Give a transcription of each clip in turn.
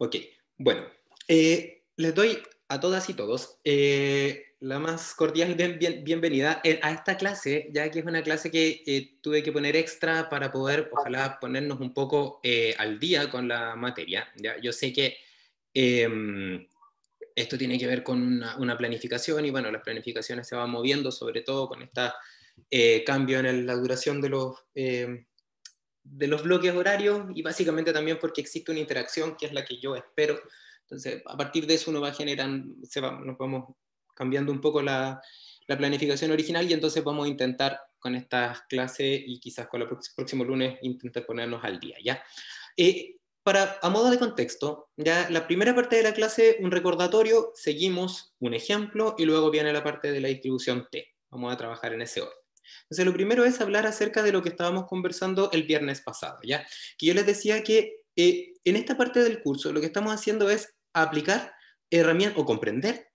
Ok, bueno, eh, les doy a todas y todos eh, la más cordial bienvenida eh, a esta clase, ya que es una clase que tuve que poner extra para poder, ojalá, ponernos un poco al día con la materia. ¿ya? Yo sé que em, esto tiene que ver con una, planificación y bueno, las planificaciones se van moviendo, sobre todo con este cambio en la duración de los... Em, de los bloques horarios y básicamente también porque existe una interacción que es la que yo espero. Entonces, a partir de eso uno va generando, se nos vamos cambiando un poco la, planificación original y entonces vamos a intentar con estas clases y quizás con el próximo lunes intentar ponernos al día, ¿ya? Eh, para, a modo de contexto, ya la primera parte de la clase, un recordatorio, seguimos un ejemplo y luego viene la parte de la distribución T. Vamos a trabajar en ese orden. Entonces, lo primero es hablar acerca de lo que estábamos conversando el viernes pasado, ¿ya? Que yo les decía que eh, en esta parte del curso lo que estamos haciendo es aplicar herramientas o comprender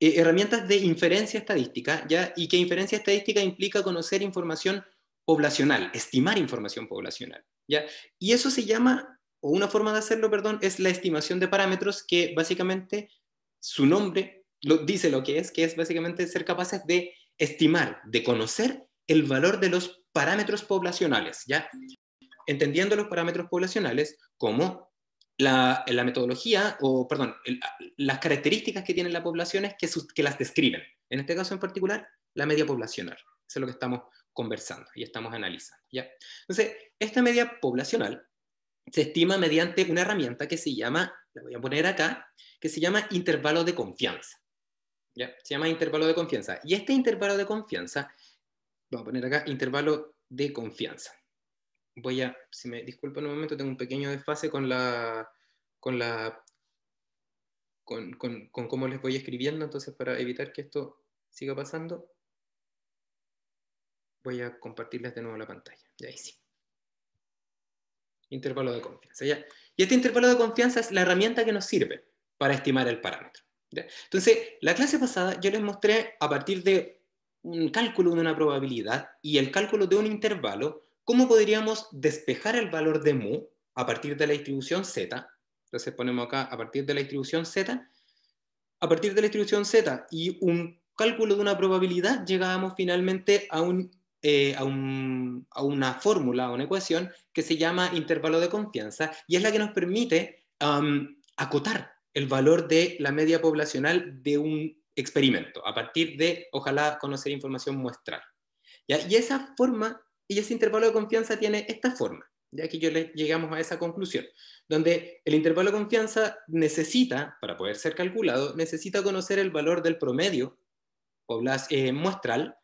eh, herramientas de inferencia estadística, ¿ya? Y que inferencia estadística implica conocer información poblacional, estimar información poblacional, ¿ya? Y eso se llama, o una forma de hacerlo, perdón, es la estimación de parámetros que básicamente su nombre lo, dice lo que es, que es básicamente ser capaces de estimar, de conocer el valor de los parámetros poblacionales, ¿ya? Entendiendo los parámetros poblacionales como la, metodología, o perdón, las características que tienen las poblaciones que, que las describen. En este caso en particular, la media poblacional. Eso es lo que estamos conversando y estamos analizando, ¿ya? Entonces, esta media poblacional se estima mediante una herramienta que se llama, la voy a poner acá, que se llama intervalo de confianza. Se llama intervalo de confianza. Y este intervalo de confianza, voy a poner acá intervalo de confianza. Voy a, si me disculpan un momento, tengo un pequeño desfase con la, con la, con, con, con cómo les voy escribiendo, entonces para evitar que esto siga pasando, voy a compartirles de nuevo la pantalla. Y ahí sí. Intervalo de confianza. ¿ya? Y este intervalo de confianza es la herramienta que nos sirve para estimar el parámetro. Entonces, la clase pasada yo les mostré a partir de un cálculo de una probabilidad y el cálculo de un intervalo, cómo podríamos despejar el valor de mu a partir de la distribución z. Entonces ponemos acá a partir de la distribución z. A partir de la distribución z y un cálculo de una probabilidad, llegábamos finalmente a, un, eh, a, una fórmula, a una ecuación que se llama intervalo de confianza y es la que nos permite um, acotar el valor de la media poblacional de un experimento, a partir de, ojalá, conocer información muestral. Y esa forma, y ese intervalo de confianza tiene esta forma, ya que yo le, llegamos a esa conclusión, donde el intervalo de confianza necesita, para poder ser calculado, necesita conocer el valor del promedio eh, muestral,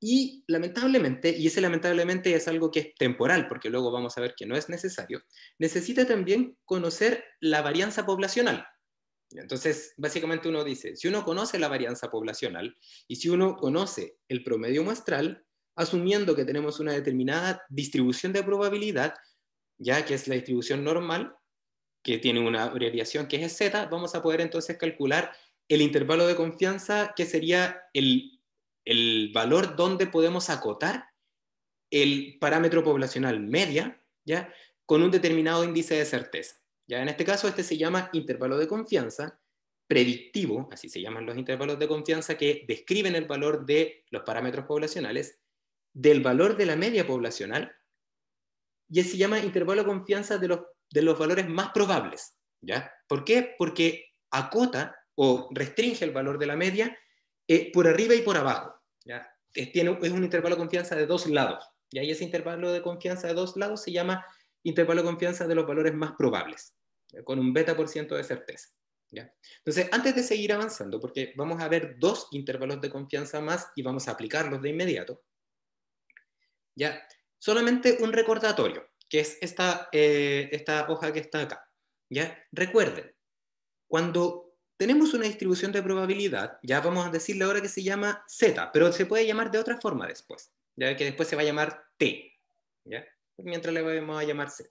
y lamentablemente, y ese lamentablemente es algo que es temporal, porque luego vamos a ver que no es necesario, necesita también conocer la varianza poblacional, entonces, básicamente uno dice, si uno conoce la varianza poblacional y si uno conoce el promedio muestral, asumiendo que tenemos una determinada distribución de probabilidad, ya que es la distribución normal, que tiene una variación que es Z, vamos a poder entonces calcular el intervalo de confianza, que sería el, el valor donde podemos acotar el parámetro poblacional media, ¿ya? con un determinado índice de certeza. ¿ya? En este caso, este se llama intervalo de confianza predictivo, así se llaman los intervalos de confianza, que describen el valor de los parámetros poblacionales, del valor de la media poblacional, y se llama intervalo de confianza de los, de los valores más probables. ¿ya? ¿Por qué? Porque acota o restringe el valor de la media eh, por arriba y por abajo. Es, tiene, es un intervalo de confianza de dos lados. Y ahí ese intervalo de confianza de dos lados se llama intervalo de confianza de los valores más probables, eh, con un beta por ciento de certeza. ¿ya? Entonces, antes de seguir avanzando, porque vamos a ver dos intervalos de confianza más y vamos a aplicarlos de inmediato, ¿ya? solamente un recordatorio, que es esta, eh, esta hoja que está acá. ¿ya? Recuerden, cuando tenemos una distribución de probabilidad, ya vamos a decirle ahora que se llama Z, pero se puede llamar de otra forma después, ya que después se va a llamar T. ¿ya? mientras le vamos a llamar Z.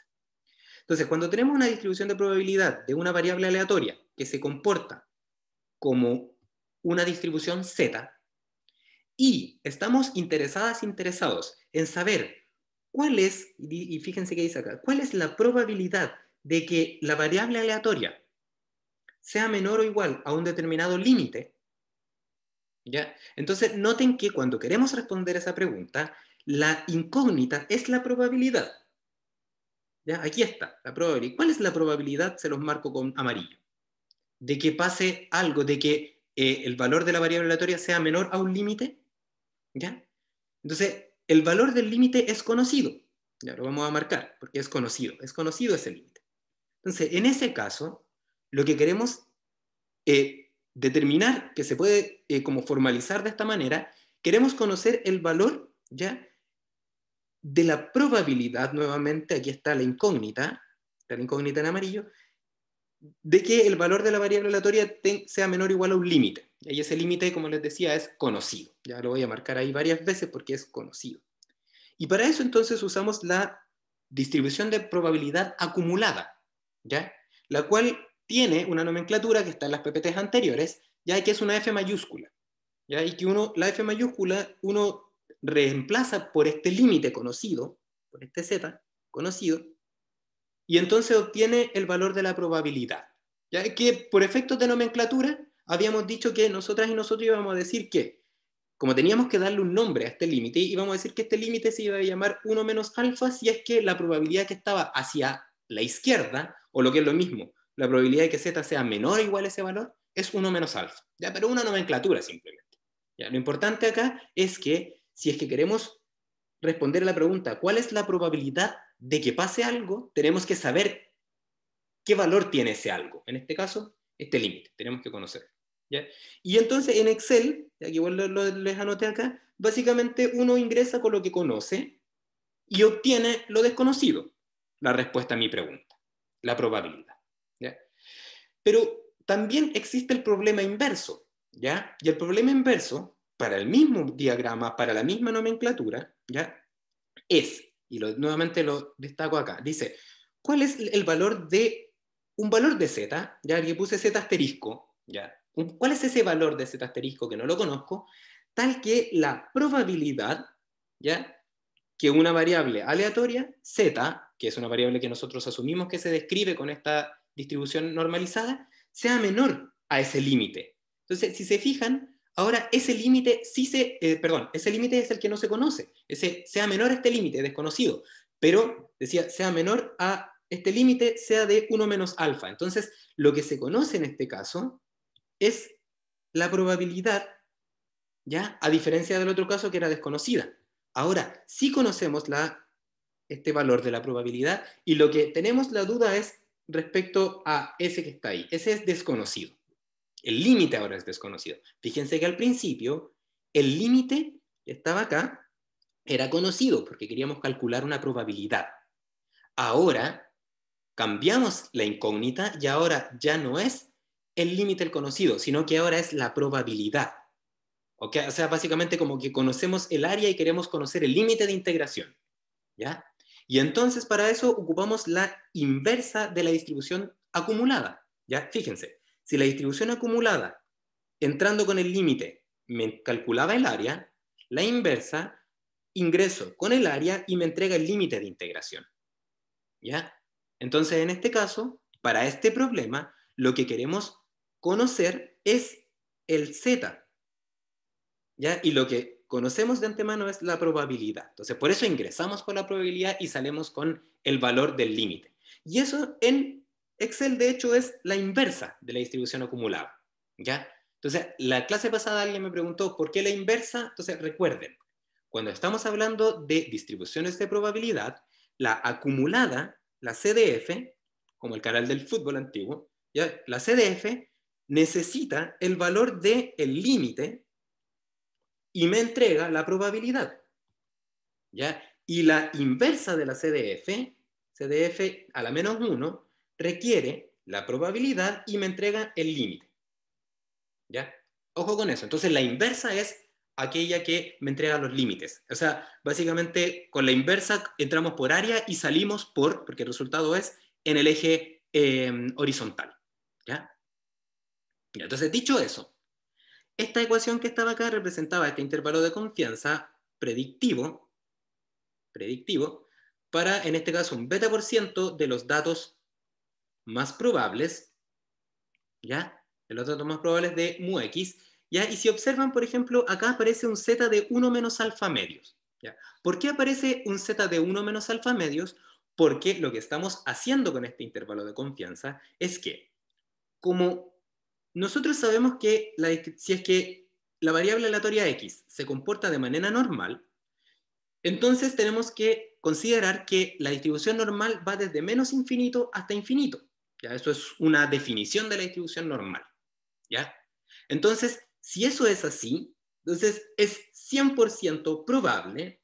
Entonces, cuando tenemos una distribución de probabilidad de una variable aleatoria que se comporta como una distribución Z, y estamos interesadas, interesados en saber cuál es, y fíjense qué dice acá, cuál es la probabilidad de que la variable aleatoria sea menor o igual a un determinado límite, Entonces, noten que cuando queremos responder esa pregunta, la incógnita es la probabilidad. ¿Ya? Aquí está, la probabilidad. ¿Cuál es la probabilidad? Se los marco con amarillo. De que pase algo, de que eh, el valor de la variable aleatoria sea menor a un límite. ¿Ya? Entonces, el valor del límite es conocido. Ya lo vamos a marcar, porque es conocido. Es conocido ese límite. Entonces, en ese caso, lo que queremos eh, determinar, que se puede eh, como formalizar de esta manera, queremos conocer el valor ¿ya? de la probabilidad, nuevamente, aquí está la incógnita, está la incógnita en amarillo, de que el valor de la variable aleatoria sea menor o igual a un límite. Y ese límite, como les decía, es conocido. Ya lo voy a marcar ahí varias veces porque es conocido. Y para eso entonces usamos la distribución de probabilidad acumulada, ¿ya? La cual tiene una nomenclatura que está en las PPTs anteriores, ya que es una F mayúscula. ¿ya? Y que uno, la F mayúscula, uno reemplaza por este límite conocido, por este z conocido, y entonces obtiene el valor de la probabilidad. ¿ya? Que por efectos de nomenclatura habíamos dicho que nosotras y nosotros íbamos a decir que, como teníamos que darle un nombre a este límite, íbamos a decir que este límite se iba a llamar 1 menos alfa si es que la probabilidad que estaba hacia la izquierda, o lo que es lo mismo, la probabilidad de que z sea menor o igual a ese valor, es 1 menos alfa. ¿ya? Pero una nomenclatura simplemente. ¿ya? Lo importante acá es que si es que queremos responder a la pregunta, ¿cuál es la probabilidad de que pase algo? Tenemos que saber qué valor tiene ese algo. En este caso, este límite, tenemos que conocerlo. Y entonces en Excel, aquí igual les anoté acá, básicamente uno ingresa con lo que conoce y obtiene lo desconocido, la respuesta a mi pregunta, la probabilidad. Pero también existe el problema inverso, ¿ya? Y el problema inverso para el mismo diagrama, para la misma nomenclatura, ¿ya? es, y nuevamente lo destaco acá, dice, ¿cuál es el valor de un valor de z? Ya le puse z asterisco, ¿ya? ¿Cuál es ese valor de z asterisco que no lo conozco? Tal que la probabilidad, ¿ya? Que una variable aleatoria, z, que es una variable que nosotros asumimos que se describe con esta distribución normalizada, sea menor a ese límite. Entonces, si se fijan, Ahora, ese límite sí se, eh, perdón, ese límite es el que no se conoce, ese, sea menor este límite, desconocido, pero decía, sea menor a este límite, sea de 1 menos alfa. Entonces, lo que se conoce en este caso es la probabilidad, ¿ya? A diferencia del otro caso que era desconocida. Ahora, sí conocemos la, este valor de la probabilidad y lo que tenemos la duda es respecto a ese que está ahí. Ese es desconocido. El límite ahora es desconocido. Fíjense que al principio el límite que estaba acá era conocido porque queríamos calcular una probabilidad. Ahora cambiamos la incógnita y ahora ya no es el límite el conocido, sino que ahora es la probabilidad. O sea, básicamente como que conocemos el área y queremos conocer el límite de integración. ¿Ya? Y entonces para eso ocupamos la inversa de la distribución acumulada. ¿Ya? Fíjense, si la distribución acumulada, entrando con el límite, me calculaba el área, la inversa, ingreso con el área y me entrega el límite de integración. ¿Ya? Entonces, en este caso, para este problema, lo que queremos conocer es el z. ¿Ya? Y lo que conocemos de antemano es la probabilidad. Entonces, por eso ingresamos con la probabilidad y salimos con el valor del límite. Y eso en Excel, de hecho, es la inversa de la distribución acumulada. ¿ya? Entonces, la clase pasada alguien me preguntó, ¿por qué la inversa? Entonces, recuerden, cuando estamos hablando de distribuciones de probabilidad, la acumulada, la CDF, como el canal del fútbol antiguo, ¿ya? la CDF necesita el valor del el límite y me entrega la probabilidad. ¿ya? Y la inversa de la CDF, CDF a la menos 1, requiere la probabilidad y me entrega el límite. ¿Ya? Ojo con eso. Entonces la inversa es aquella que me entrega los límites. O sea, básicamente con la inversa entramos por área y salimos por, porque el resultado es en el eje em, horizontal. ¿Ya? Entonces, dicho eso, esta ecuación que estaba acá representaba este intervalo de confianza predictivo, predictivo para, en este caso, un beta por ciento de los datos más probables, ¿ya? El otro dato más probable es de mu x, ¿ya? Y si observan, por ejemplo, acá aparece un z de 1 menos alfa medios, ¿ya? ¿Por qué aparece un z de 1 menos alfa medios? Porque lo que estamos haciendo con este intervalo de confianza es que, como nosotros sabemos que si es que la variable aleatoria x se comporta de manera normal, entonces tenemos que considerar que la distribución normal va desde menos infinito hasta infinito. ¿ya? Eso es una definición de la distribución normal, ¿ya? Entonces, si eso es así, entonces es 100% probable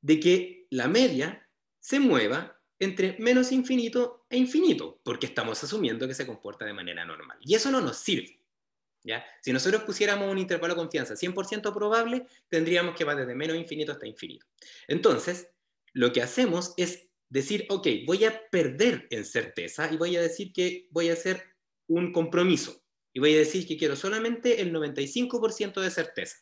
de que la media se mueva entre menos infinito e infinito, porque estamos asumiendo que se comporta de manera normal. Y eso no nos sirve. ¿ya? Si nosotros pusiéramos un intervalo de confianza 100% probable, tendríamos que va desde menos infinito hasta infinito. Entonces, lo que hacemos es decir, ok, voy a perder en certeza y voy a decir que voy a hacer un compromiso y voy a decir que quiero solamente el 95% de certeza.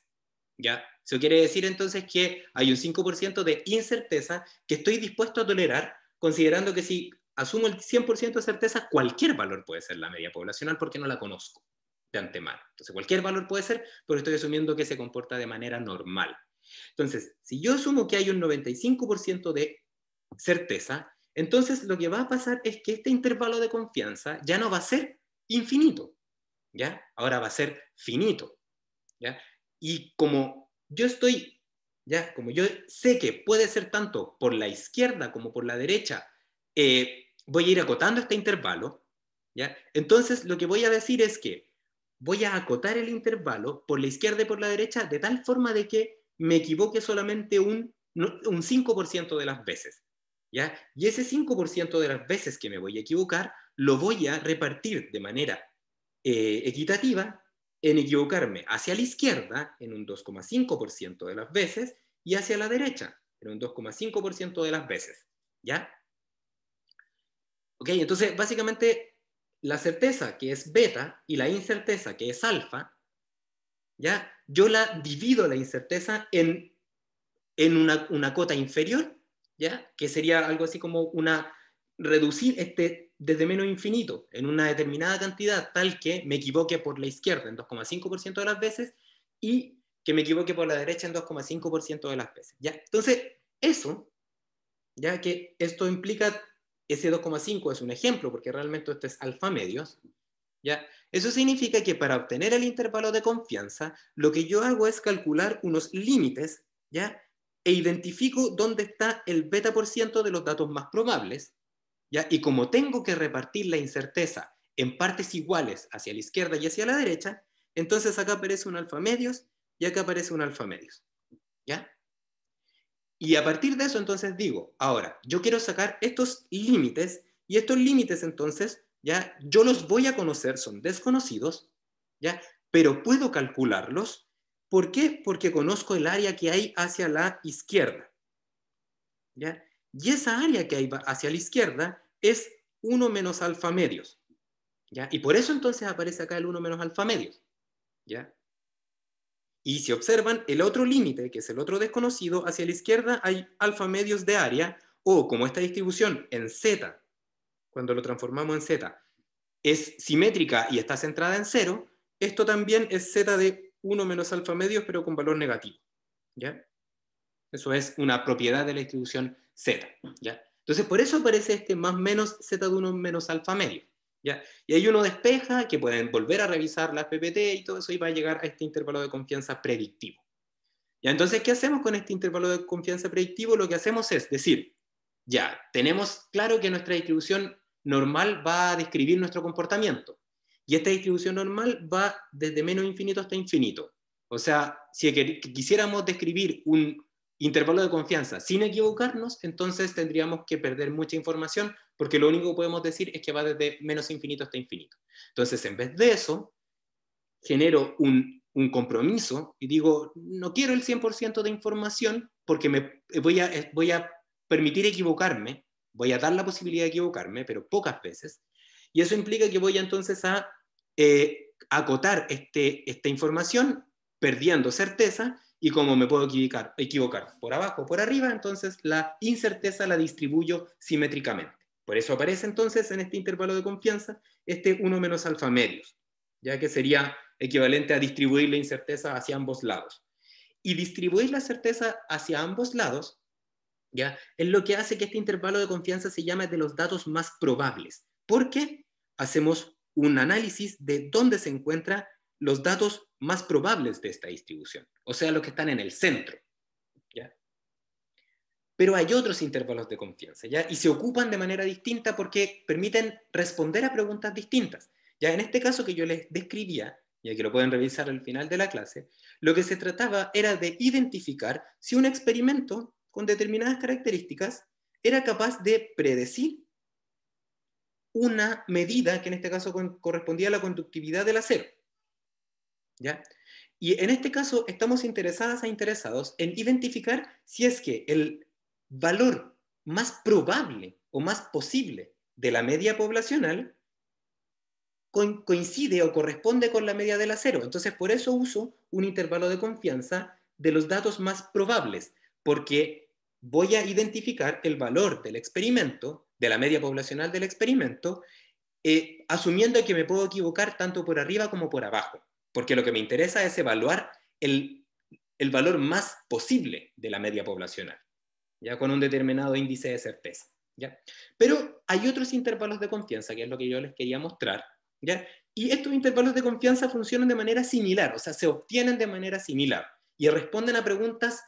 ¿Ya? Eso quiere decir entonces que hay un 5% de incerteza que estoy dispuesto a tolerar, considerando que si asumo el 100% de certeza, cualquier valor puede ser la media poblacional porque no la conozco de antemano. Entonces, cualquier valor puede ser, pero estoy asumiendo que se comporta de manera normal. Entonces, si yo asumo que hay un 95% de certeza, entonces lo que va a pasar es que este intervalo de confianza ya no va a ser infinito, ¿ya? Ahora va a ser finito, ¿ya? Y como yo estoy, ¿ya? Como yo sé que puede ser tanto por la izquierda como por la derecha, eh, voy a ir acotando este intervalo, ¿ya? Entonces lo que voy a decir es que voy a acotar el intervalo por la izquierda y por la derecha de tal forma de que me equivoque solamente un 5% de las veces. Y ese 5% de las veces que me voy a equivocar, lo voy a repartir de manera eh, equitativa en equivocarme hacia la izquierda en un 2,5% de las veces y hacia la derecha en un 2,5% de las veces, ¿ya? Ok, entonces básicamente la certeza que es beta y la incerteza que es alfa, ¿ya? Yo la divido la incerteza en, una, una cota inferior ¿ya? Que sería algo así como una reducir este desde menos infinito en una determinada cantidad tal que me equivoque por la izquierda en 2,5% de las veces y que me equivoque por la derecha en 2,5% de las veces, ¿ya? Entonces, eso, ya que esto implica ese 2,5 es un ejemplo porque realmente esto es alfa medios, ¿ya? Eso significa que para obtener el intervalo de confianza, lo que yo hago es calcular unos límites, ¿ya? e identifico dónde está el beta por ciento de los datos más probables, ¿ya? y como tengo que repartir la incerteza en partes iguales hacia la izquierda y hacia la derecha, entonces acá aparece un alfa medios y acá aparece un alfa medios. ¿ya? Y a partir de eso entonces digo, ahora, yo quiero sacar estos límites y estos límites entonces, ya yo los voy a conocer, son desconocidos, ¿ya? pero puedo calcularlos ¿Por qué? Porque conozco el área que hay hacia la izquierda. ¿ya? Y esa área que hay hacia la izquierda es 1 menos alfa medios. ¿ya? Y por eso entonces aparece acá el 1 menos alfa medios. ¿ya? Y si observan, el otro límite, que es el otro desconocido, hacia la izquierda hay alfa medios de área, o como esta distribución en Z, cuando lo transformamos en Z, es simétrica y está centrada en cero, esto también es Z de 1 menos alfa medios, pero con valor negativo. ¿ya? Eso es una propiedad de la distribución z. ¿ya? Entonces, por eso aparece este más menos z de 1 menos alfa medio. ¿ya? Y ahí uno despeja, que pueden volver a revisar las PPT y todo eso, y va a llegar a este intervalo de confianza predictivo. Entonces, ¿qué hacemos con este intervalo de confianza predictivo? Lo que hacemos es decir, ya, tenemos claro que nuestra distribución normal va a describir nuestro comportamiento. Y esta distribución normal va desde menos infinito hasta infinito. O sea, si quisiéramos describir un intervalo de confianza sin equivocarnos, entonces tendríamos que perder mucha información porque lo único que podemos decir es que va desde menos infinito hasta infinito. Entonces, en vez de eso, genero un, un compromiso y digo, no quiero el 100% de información porque me voy a, voy a permitir equivocarme, voy a dar la posibilidad de equivocarme, pero pocas veces. Y eso implica que voy entonces a eh, acotar este, esta información perdiendo certeza y como me puedo equivocar, equivocar por abajo o por arriba, entonces la incerteza la distribuyo simétricamente. Por eso aparece entonces en este intervalo de confianza este 1 menos alfa medios, ya que sería equivalente a distribuir la incerteza hacia ambos lados. Y distribuir la certeza hacia ambos lados ¿ya? es lo que hace que este intervalo de confianza se llame de los datos más probables, porque hacemos un análisis de dónde se encuentran los datos más probables de esta distribución, o sea, los que están en el centro. Pero hay otros intervalos de confianza, ¿ya? y se ocupan de manera distinta porque permiten responder a preguntas distintas. Ya en este caso que yo les describía, y que lo pueden revisar al final de la clase, lo que se trataba era de identificar si un experimento con determinadas características era capaz de predecir una medida que en este caso correspondía a la conductividad del acero. ¿Ya? Y en este caso estamos interesadas e interesados en identificar si es que el valor más probable o más posible de la media poblacional coincide o corresponde con la media del acero. Entonces, por eso uso un intervalo de confianza de los datos más probables, porque voy a identificar el valor del experimento de la media poblacional del experimento, eh, asumiendo que me puedo equivocar tanto por arriba como por abajo, porque lo que me interesa es evaluar el, valor más posible de la media poblacional, ya con un determinado índice de certeza. ¿ya? Pero hay otros intervalos de confianza, que es lo que yo les quería mostrar, ¿ya? y estos intervalos de confianza funcionan de manera similar, o sea, se obtienen de manera similar y responden a preguntas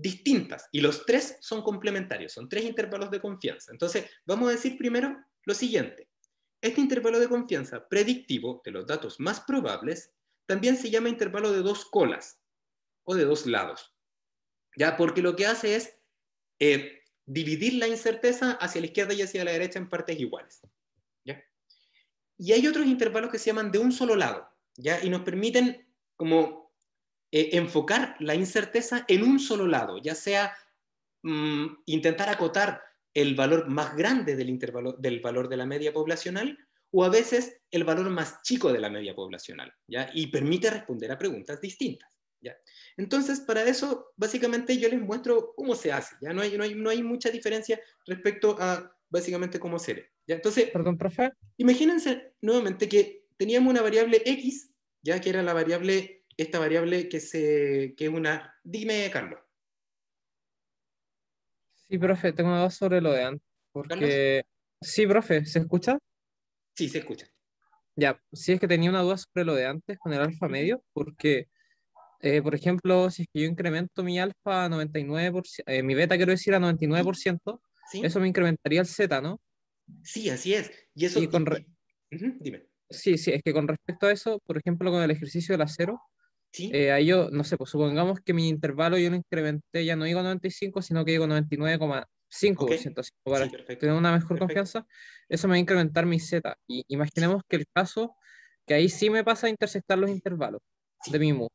distintas y los tres son complementarios, son tres intervalos de confianza. Entonces, vamos a decir primero lo siguiente. Este intervalo de confianza predictivo de los datos más probables también se llama intervalo de dos colas o de dos lados. ¿Ya? Porque lo que hace es eh, dividir la incerteza hacia la izquierda y hacia la derecha en partes iguales. ¿Ya? Y hay otros intervalos que se llaman de un solo lado, ¿ya? Y nos permiten como eh, enfocar la incerteza en un solo lado, ya sea mm, intentar acotar el valor más grande del, intervalo, del valor de la media poblacional o a veces el valor más chico de la media poblacional, ¿ya? Y permite responder a preguntas distintas, ¿ya? Entonces, para eso, básicamente yo les muestro cómo se hace, ¿ya? No hay, hay, no hay mucha diferencia respecto a, básicamente, cómo se ve. ¿ya? Entonces, Perdón, profe. imagínense nuevamente que teníamos una variable X, ya que era la variable esta variable que, se, que es una... Dime, Carlos. Sí, profe, tengo una duda sobre lo de antes. Porque... Sí, profe, ¿se escucha? Sí, se escucha. Ya, sí es que tenía una duda sobre lo de antes con el alfa medio, porque, eh, por ejemplo, si yo incremento mi alfa a 99%, eh, mi beta quiero decir a 99%, eso me incrementaría el Z, ¿no? Sí, así es. Y eso... dime. Sí, sí, es que con respecto a eso, por ejemplo, con el ejercicio del acero, a Eh, yo, no sé, pues supongamos que mi intervalo yo lo incrementé, ya no digo 95, sino que digo 99,5%, para tener una mejor confianza, eso me va a incrementar mi Z. Y imaginemos que el caso, que ahí sí me pasa a interceptar los intervalos de mi MU.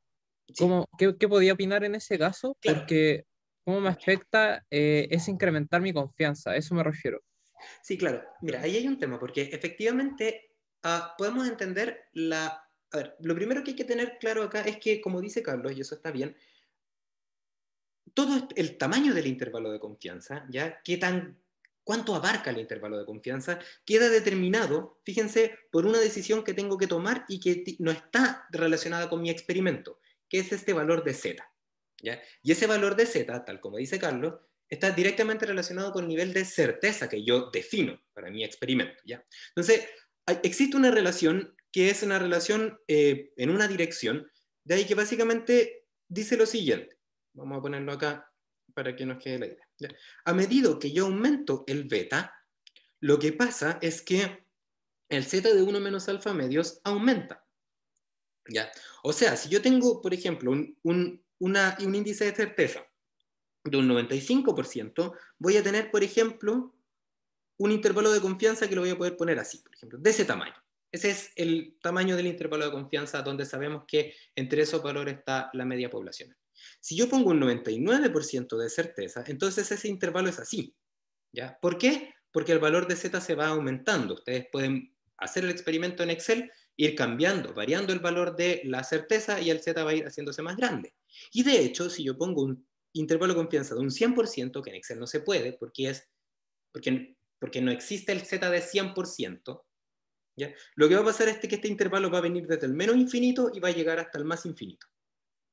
¿Cómo, qué, qué, podía opinar en ese caso? Porque cómo me afecta eh, es incrementar mi confianza, a eso me refiero. Sí, claro. Mira, ahí hay un tema, porque efectivamente ah, podemos entender la a ver, lo primero que hay que tener claro acá es que, como dice Carlos, y eso está bien, todo el tamaño del intervalo de confianza, ¿ya? ¿Qué tan, ¿Cuánto abarca el intervalo de confianza? Queda determinado, fíjense, por una decisión que tengo que tomar y que no está relacionada con mi experimento, que es este valor de Z. ¿ya? Y ese valor de Z, tal como dice Carlos, está directamente relacionado con el nivel de certeza que yo defino para mi experimento. ¿ya? Entonces, existe una relación que es una relación eh, en una dirección, de ahí que básicamente dice lo siguiente, vamos a ponerlo acá para que nos quede la idea. A medida que yo aumento el beta, lo que pasa es que el z de 1 menos alfa medios aumenta. ¿Ya? O sea, si yo tengo, por ejemplo, un, un índice de certeza de un 95%, voy a tener, por ejemplo, un intervalo de confianza que lo voy a poder poner así, por ejemplo, de ese tamaño. Ese es el tamaño del intervalo de confianza donde sabemos que entre esos valores está la media poblacional. Si yo pongo un 99% de certeza, entonces ese intervalo es así. ¿ya? ¿Por qué? Porque el valor de z se va aumentando. Ustedes pueden hacer el experimento en Excel, ir cambiando, variando el valor de la certeza y el z va a ir haciéndose más grande. Y de hecho, si yo pongo un intervalo de confianza de un 100%, que en Excel no se puede porque, es, porque, porque no existe el z de 100%, lo que va a pasar es que este intervalo va a venir desde el menos infinito y va a llegar hasta el más infinito.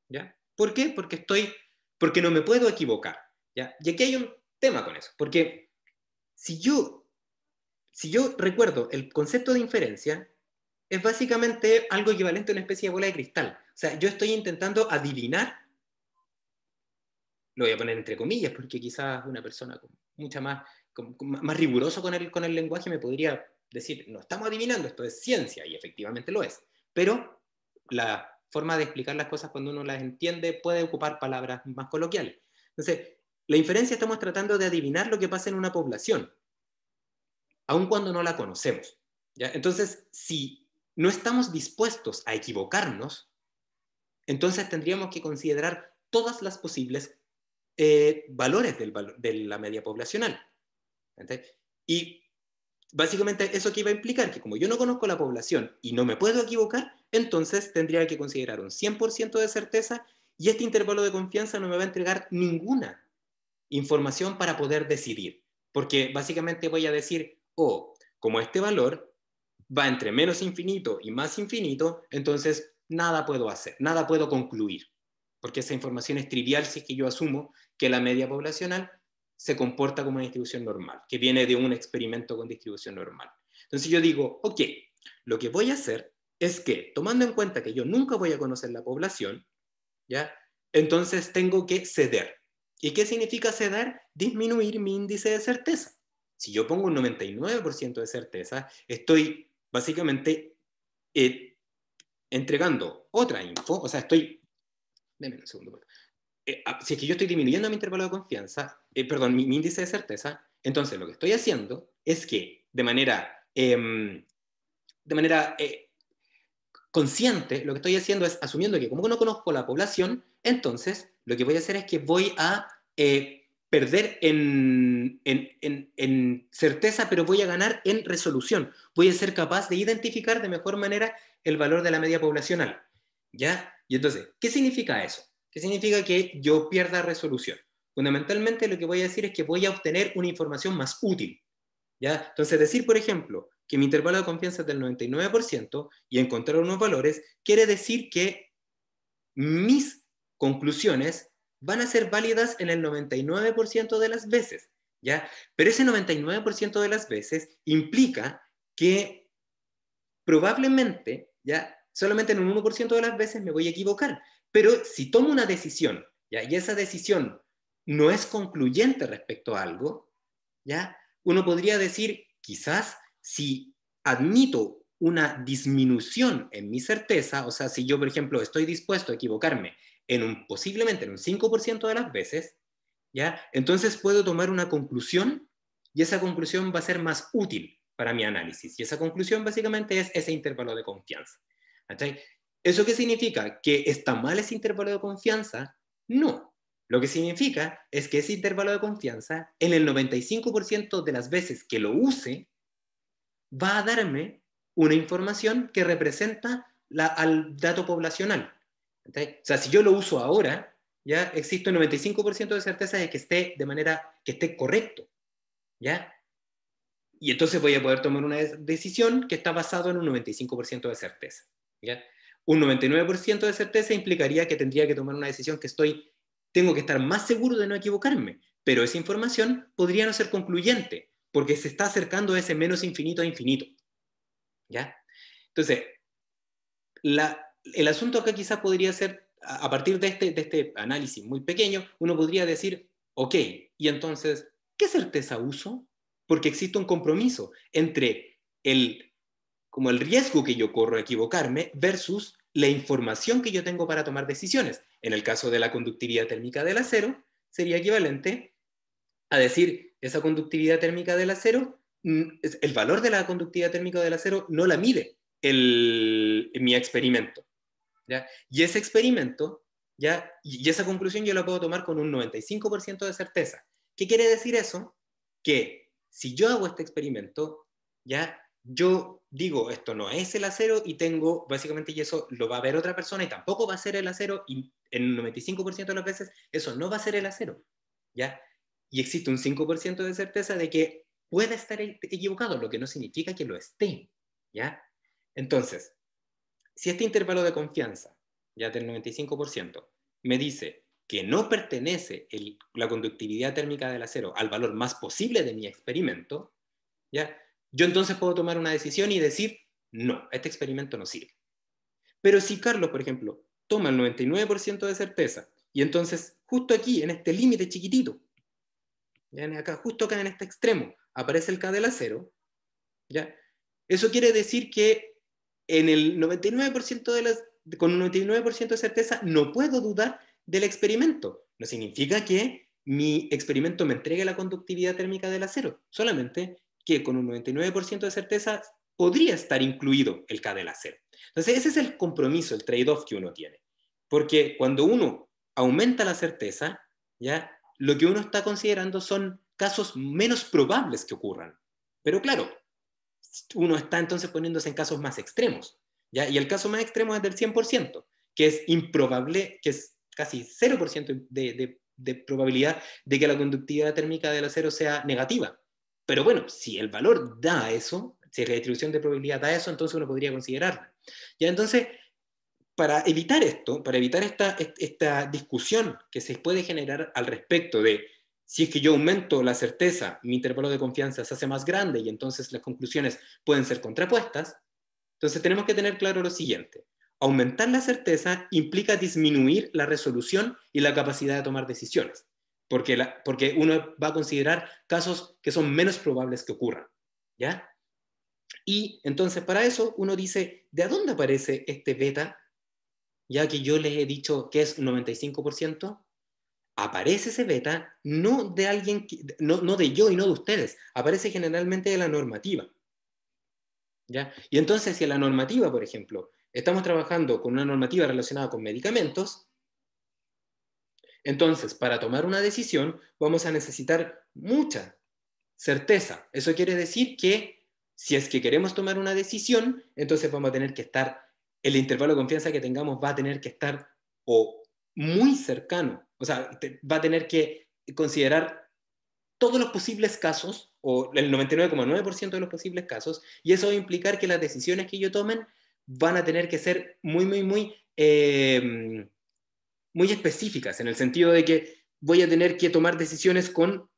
¿ya? ¿Por qué? Porque, estoy, porque no me puedo equivocar. ¿ya? Y aquí hay un tema con eso, porque si yo, si yo recuerdo el concepto de inferencia, es básicamente algo equivalente a una especie de bola de cristal. O sea, yo estoy intentando adivinar, lo voy a poner entre comillas, porque quizás una persona mucha más, rigurosa más riguroso con el, con el lenguaje me podría decir, no estamos adivinando, esto es ciencia, y efectivamente lo es, pero la forma de explicar las cosas cuando uno las entiende puede ocupar palabras más coloquiales. Entonces, la inferencia estamos tratando de adivinar lo que pasa en una población, aun cuando no la conocemos. ¿ya? Entonces, si no estamos dispuestos a equivocarnos, entonces tendríamos que considerar todas las posibles eh, valores del, de la media poblacional. Y básicamente eso que iba a implicar que como yo no conozco la población y no me puedo equivocar, entonces tendría que considerar un 100% de certeza y este intervalo de confianza no me va a entregar ninguna información para poder decidir, porque básicamente voy a decir, oh, como este valor va entre menos infinito y más infinito, entonces nada puedo hacer, nada puedo concluir, porque esa información es trivial si es que yo asumo que la media poblacional se comporta como una distribución normal, que viene de un experimento con distribución normal. Entonces yo digo, ok, lo que voy a hacer es que, tomando en cuenta que yo nunca voy a conocer la población, ¿ya? Entonces tengo que ceder. ¿Y qué significa ceder? Disminuir mi índice de certeza. Si yo pongo un 99% de certeza, estoy básicamente eh, entregando otra info, o sea, estoy, un segundo, eh, si es que yo estoy disminuyendo mi intervalo de confianza, eh, perdón, mi, índice de certeza, entonces lo que estoy haciendo es que de manera, em, de manera eh, consciente, lo que estoy haciendo es asumiendo que como no conozco la población, entonces lo que voy a hacer es que voy a perder en, en, certeza, pero voy a ganar en resolución. Voy a ser capaz de identificar de mejor manera el valor de la media poblacional. ¿Ya? Y entonces, ¿qué significa eso? ¿Qué significa que yo pierda resolución? Fundamentalmente lo que voy a decir es que voy a obtener una información más útil. ¿ya? Entonces, decir, por ejemplo, que mi intervalo de confianza es del 99% y encontrar unos valores, quiere decir que mis conclusiones van a ser válidas en el 99% de las veces. ¿ya? Pero ese 99% de las veces implica que probablemente, ¿ya? solamente en un 1% de las veces me voy a equivocar. Pero si tomo una decisión ¿ya? y esa decisión no es concluyente respecto a algo, ¿ya? uno podría decir, quizás si admito una disminución en mi certeza, o sea, si yo, por ejemplo, estoy dispuesto a equivocarme en un, posiblemente en un 5% de las veces, ¿ya? Entonces puedo tomar una conclusión y esa conclusión va a ser más útil para mi análisis. Y esa conclusión básicamente es ese intervalo de confianza. ¿Eso qué significa? ¿Que está mal ese intervalo de confianza? No. Lo que significa es que ese intervalo de confianza, en el 95% de las veces que lo use, va a darme una información que representa al dato poblacional. O sea, si yo lo uso ahora, ya existe el 95% de certeza de que esté de manera que esté correcto. ¿Ya? Y entonces voy a poder tomar una decisión que está basada en un 95% de certeza. ¿Ya? un 99% de certeza implicaría que tendría que tomar una decisión que estoy, tengo que estar más seguro de no equivocarme, pero esa información podría no ser concluyente, porque se está acercando ese menos infinito a infinito. ¿Ya? Entonces, la, el asunto acá quizás podría ser, a partir este, de este análisis muy pequeño, uno podría decir, ok, y entonces, ¿qué certeza uso? Porque existe un compromiso entre el como el riesgo que yo corro a equivocarme versus la información que yo tengo para tomar decisiones. En el caso de la conductividad térmica del acero, sería equivalente a decir, esa conductividad térmica del acero, mm, el valor de la conductividad térmica del acero no la mide el, mi experimento. ¿ya? Y ese experimento, ¿ya? y esa conclusión yo la puedo tomar con un 95% de certeza. ¿Qué quiere decir eso? Que si yo hago este experimento, ¿ya? yo digo, esto no es el acero y tengo, básicamente, y eso lo va a ver otra persona y tampoco va a ser el acero y en el 95% de las veces eso no va a ser el acero, ¿ya? Y existe un 5% de certeza de que puede estar e-, equivocado, lo que no significa que lo esté, ¿ya? Entonces, si este intervalo de confianza, ya del 95%, me dice que no pertenece el, la conductividad térmica del acero al valor más posible de mi experimento, ¿ya? yo entonces puedo tomar una decisión y decir, no, este experimento no sirve. Pero si Carlos, por ejemplo, toma el 99% de certeza y entonces justo aquí, en este límite chiquitito, ya acá, justo acá en este extremo, aparece el K del acero, ¿ya? eso quiere decir que en el 99% de las, con un 99% de certeza no puedo dudar del experimento. No significa que mi experimento me entregue la conductividad térmica del acero, solamente que con un 99% de certeza podría estar incluido el K del acero. Entonces, ese es el compromiso, el trade-off que uno tiene. Porque cuando uno aumenta la certeza, ya lo que uno está considerando son casos menos probables que ocurran. Pero claro, uno está entonces poniéndose en casos más extremos. ¿ya? Y el caso más extremo es del 100%, que es improbable, que es casi 0% de, de probabilidad de que la conductividad térmica del acero sea negativa. Pero bueno, si el valor da eso, si la distribución de probabilidad da eso, entonces uno podría considerarla. Ya entonces, para evitar esto, para evitar esta, esta discusión que se puede generar al respecto de si es que yo aumento la certeza, mi intervalo de confianza se hace más grande y entonces las conclusiones pueden ser contrapuestas, entonces tenemos que tener claro lo siguiente. Aumentar la certeza implica disminuir la resolución y la capacidad de tomar decisiones porque, porque uno va a considerar casos que son menos probables que ocurran, ¿ya? Y entonces para eso uno dice, ¿de dónde aparece este beta? Ya que yo les he dicho que es 95%, aparece ese beta no de alguien, no, no de yo y no de ustedes, aparece generalmente de la normativa. ¿Ya? Y entonces si en la normativa, por ejemplo, estamos trabajando con una normativa relacionada con medicamentos, entonces, para tomar una decisión vamos a necesitar mucha certeza. Eso quiere decir que si es que queremos tomar una decisión, entonces vamos a tener que estar, el intervalo de confianza que tengamos va a tener que estar o muy cercano, o sea, va a tener que considerar todos los posibles casos o el 99,9% de los posibles casos, y eso va a implicar que las decisiones que yo tomen van a tener que ser muy, muy, muy eh, muy específicas, en el sentido de que voy a tener que tomar decisiones con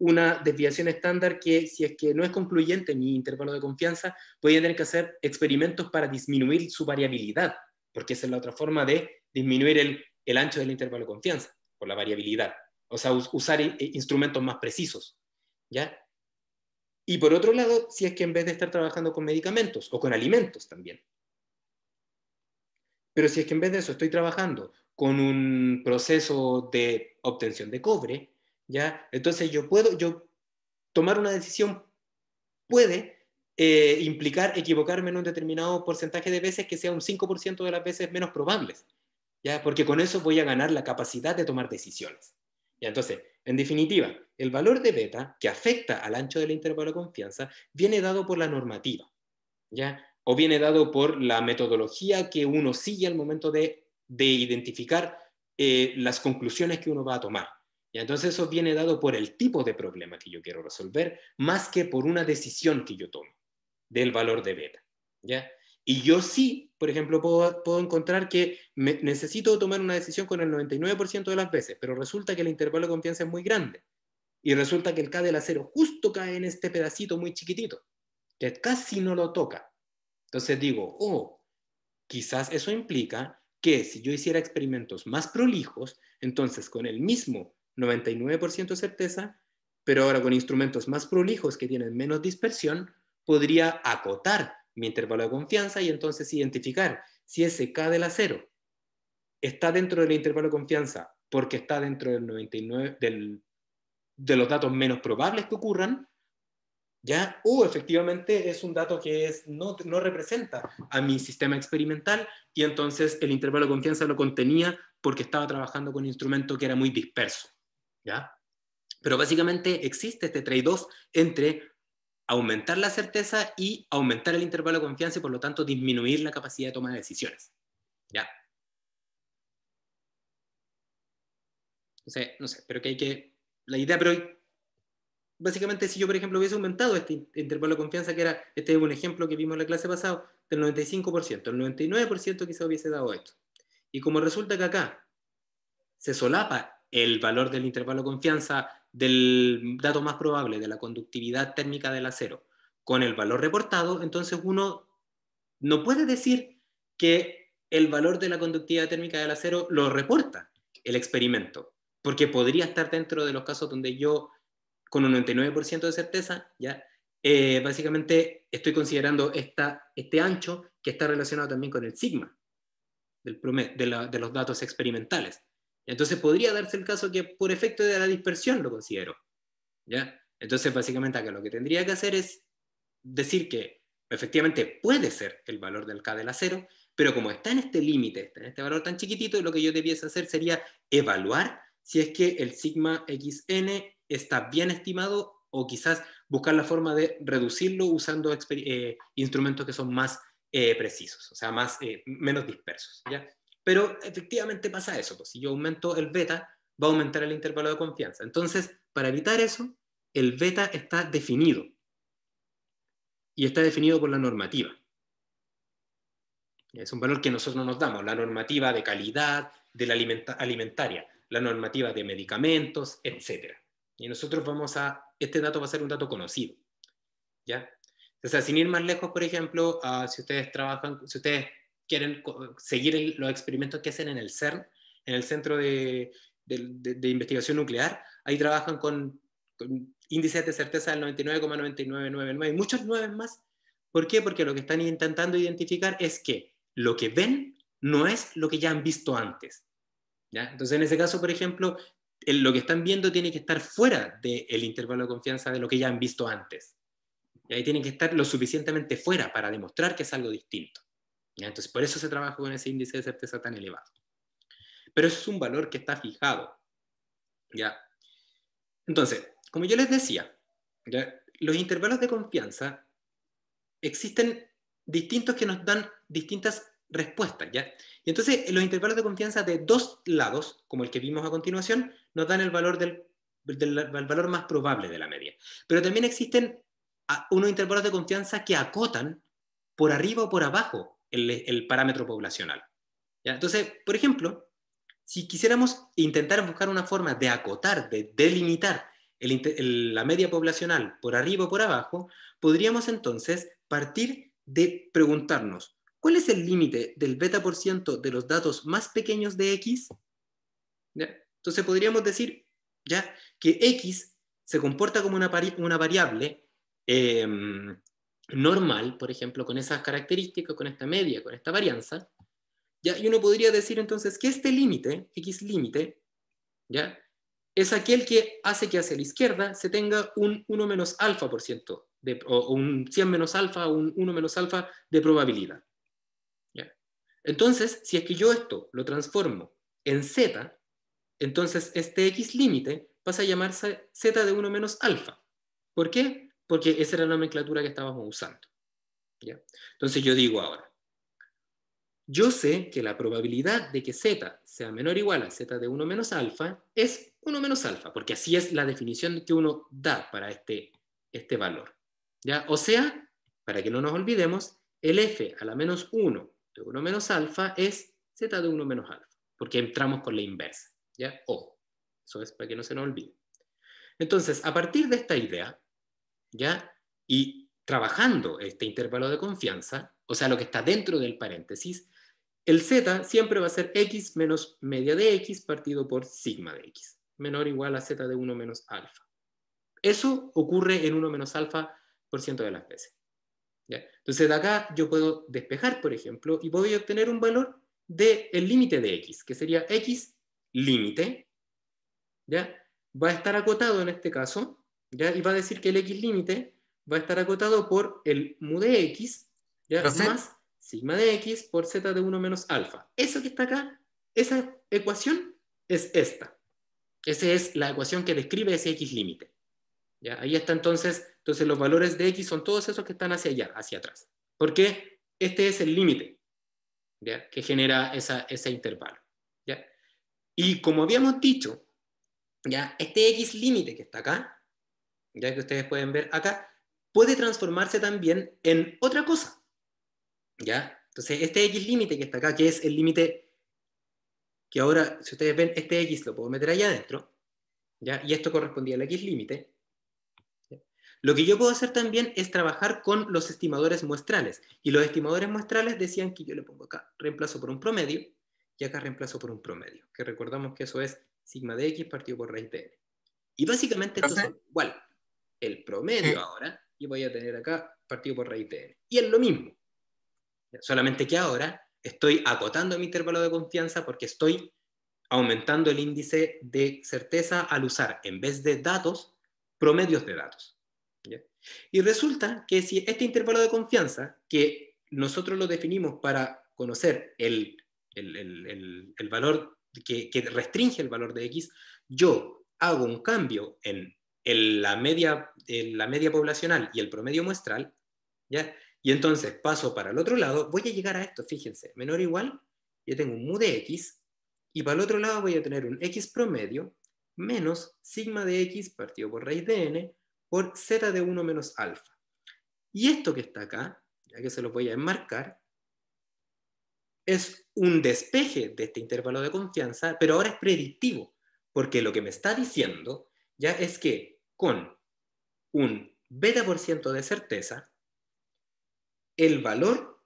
una desviación estándar que si es que no es concluyente mi intervalo de confianza, voy a tener que hacer experimentos para disminuir su variabilidad, porque esa es la otra forma de disminuir el, ancho del intervalo de confianza, por la variabilidad. O sea, usar eh, eh, instrumentos más precisos. ¿ya? Y por otro lado, si es que en vez de estar trabajando con medicamentos o con alimentos también. Pero si es que en vez de eso estoy trabajando con un proceso de obtención de cobre, ¿ya? Entonces yo puedo, yo tomar una decisión puede eh, implicar equivocarme en un determinado porcentaje de veces que sea un 5% de las veces menos probables, ¿ya? Porque con eso voy a ganar la capacidad de tomar decisiones. ¿ya? Entonces, en definitiva, el valor de beta que afecta al ancho del intervalo de confianza viene dado por la normativa, ¿ya? O viene dado por la metodología que uno sigue al momento de de identificar eh, las conclusiones que uno va a tomar. Y entonces eso viene dado por el tipo de problema que yo quiero resolver, más que por una decisión que yo tomo del valor de beta. Y yo sí, por ejemplo, puedo, encontrar que necesito tomar una decisión con el 99% de las veces, pero resulta que el intervalo de confianza es muy grande. Y resulta que el K del acero justo cae en este pedacito muy chiquitito, que casi no lo toca. Entonces digo, oh, quizás eso implica que si yo hiciera experimentos más prolijos, entonces con el mismo 99% de certeza, pero ahora con instrumentos más prolijos que tienen menos dispersión, podría acotar mi intervalo de confianza y entonces identificar si ese K del acero está dentro del intervalo de confianza porque está dentro del 99 del, de los datos menos probables que ocurran ¿ya? Uh, efectivamente es un dato que es, no, no representa a mi sistema experimental y entonces el intervalo de confianza lo contenía porque estaba trabajando con un instrumento que era muy disperso, ¿ya? Pero básicamente existe este trade-off entre aumentar la certeza y aumentar el intervalo de confianza y por lo tanto disminuir la capacidad de toma de decisiones, ¿ya? No sé, no sé, pero que hay que... La idea, pero básicamente si yo, por ejemplo, hubiese aumentado este intervalo de confianza, que era, este es un ejemplo que vimos en la clase pasada, del 95%, el 99% quizá hubiese dado esto. Y como resulta que acá se solapa el valor del intervalo de confianza del dato más probable, de la conductividad térmica del acero, con el valor reportado, entonces uno no puede decir que el valor de la conductividad térmica del acero lo reporta el experimento, porque podría estar dentro de los casos donde yo con un 99% de certeza, ¿ya? Eh, básicamente estoy considerando este ancho que está relacionado también con el sigma del de, los datos experimentales. Entonces podría darse el caso que por efecto de la dispersión lo considero. ¿ya? Entonces básicamente acá lo que tendría que hacer es decir que efectivamente puede ser el valor del K del acero, pero como está en este límite, en este valor tan chiquitito, lo que yo debiese hacer sería evaluar si es que el sigma xn está bien estimado o quizás buscar la forma de reducirlo usando eh, instrumentos que son más eh, precisos, o sea, más, eh, menos dispersos. Pero efectivamente pasa eso, pues, si yo aumento el beta, va a aumentar el intervalo de confianza. Entonces, para evitar eso, el beta está definido y está definido por la normativa. Es un valor que nosotros no nos damos, la normativa de calidad, de la alimentaria, la normativa de medicamentos, etcétera. Y nosotros vamos a, este dato va a ser un dato conocido. ¿Ya? O sea, sin ir más lejos, por ejemplo, ah, si ustedes trabajan, si ustedes quieren seguir los experimentos que hacen en el CERN, en el Centro de, Investigación Nuclear, ahí trabajan con, índices de certeza del 99,9999 y muchos nueves más. ¿Por qué? Porque lo que están intentando identificar es que lo que ven no es lo que ya han visto antes. ¿ya? Entonces, en ese caso, por ejemplo, lo que están viendo tiene que estar fuera del intervalo de confianza de lo que ya han visto antes. Y ahí tienen que estar lo suficientemente fuera para demostrar que es algo distinto. Entonces, por eso se trabaja con ese índice de certeza tan elevado. Pero es un valor que está fijado. ¿Ya? Entonces, como yo les decía, los intervalos de confianza existen distintos que nos dan distintas respuestas. ¿ya? Y entonces, los intervalos de confianza de dos lados, como el que vimos a continuación, nos dan el valor, del, valor más probable de la media. Pero también existen ah, unos intervalos de confianza que acotan por arriba o por abajo el, parámetro poblacional. Entonces, por ejemplo, si quisiéramos intentar buscar una forma de acotar, de delimitar la media poblacional por arriba o por abajo, podríamos entonces partir de preguntarnos, ¿cuál es el límite del beta por ciento de los datos más pequeños de X? ¿Ya? Entonces podríamos decir ya que X se comporta como una, una variable em, normal, por ejemplo, con esas características, con esta media, con esta varianza, ¿ya? y uno podría decir entonces que este límite, X límite, ¿ya? es aquel que hace que hacia la izquierda se tenga un 1 menos alfa por ciento, o, un 100 menos alfa, o un 1 menos alfa de probabilidad. Entonces, si es que yo esto lo transformo en z, entonces, este X límite pasa a llamarse Z de 1 menos alfa. ¿Por qué? Porque esa era la nomenclatura que estábamos usando. ¿Ya? Entonces yo digo ahora, yo sé que la probabilidad de que Z sea menor o igual a Z de 1 menos alfa es 1 menos alfa, porque así es la definición que uno da para este, este valor. ¿Ya? O sea, para que no nos olvidemos, el f a la menos 1 de 1 menos alfa es Z de 1 menos alfa, porque entramos con la inversa. ¿ya? O. Eso es para que no se nos olvide. Entonces, a partir de esta idea, ¿ya? Y trabajando este intervalo de confianza, o sea, lo que está dentro del paréntesis, el z siempre va a ser x menos media de x partido por sigma de x, menor o igual a z de 1 menos alfa. Eso ocurre en 1 menos alfa por ciento de las veces. ¿Ya? Entonces de acá yo puedo despejar, por ejemplo, y voy a obtener un valor del límite de x, que sería x límite, ¿ya? Va a estar acotado en este caso, ¿ya? Y va a decir que el X límite va a estar acotado por el mu de X, ¿ya? Más sigma de X por Z de 1 menos alfa. Eso que está acá, esa ecuación es esta. Esa es la ecuación que describe ese X límite. ¿Ya? Ahí está entonces, entonces los valores de X son todos esos que están hacia allá, hacia atrás. Porque este es el límite que genera esa, ese intervalo. Y como habíamos dicho, ya este X límite que está acá, ya que ustedes pueden ver acá, puede transformarse también en otra cosa. ¿Ya? Entonces, este X límite que está acá, que es el límite que ahora, si ustedes ven, este X lo puedo meter allá adentro, ¿ya? Y esto correspondía al X límite. Lo que yo puedo hacer también es trabajar con los estimadores muestrales. Y los estimadores muestrales decían que yo le pongo acá, reemplazo por un promedio, y acá reemplazo por un promedio, que recordamos que eso es sigma de x partido por raíz de n. Y básicamente esto igual, el promedio ahora, y voy a tener acá partido por raíz de n. Y es lo mismo, solamente que ahora estoy acotando mi intervalo de confianza porque estoy aumentando el índice de certeza al usar, en vez de datos, promedios de datos. Y resulta que si este intervalo de confianza, que nosotros lo definimos para conocer el el, el, el valor que, que, restringe el valor de X, yo hago un cambio en, la, media, la media poblacional y el promedio muestral, ¿ya? y entonces paso para el otro lado, voy a llegar a esto, fíjense, menor o igual, yo tengo un mu de X, y para el otro lado voy a tener un X promedio menos sigma de X partido por raíz de N por Z de 1 menos alfa. Y esto que está acá, ya que se lo voy a enmarcar, es un despeje de este intervalo de confianza, pero ahora es predictivo, porque lo que me está diciendo ya es que con un beta por ciento de certeza, el valor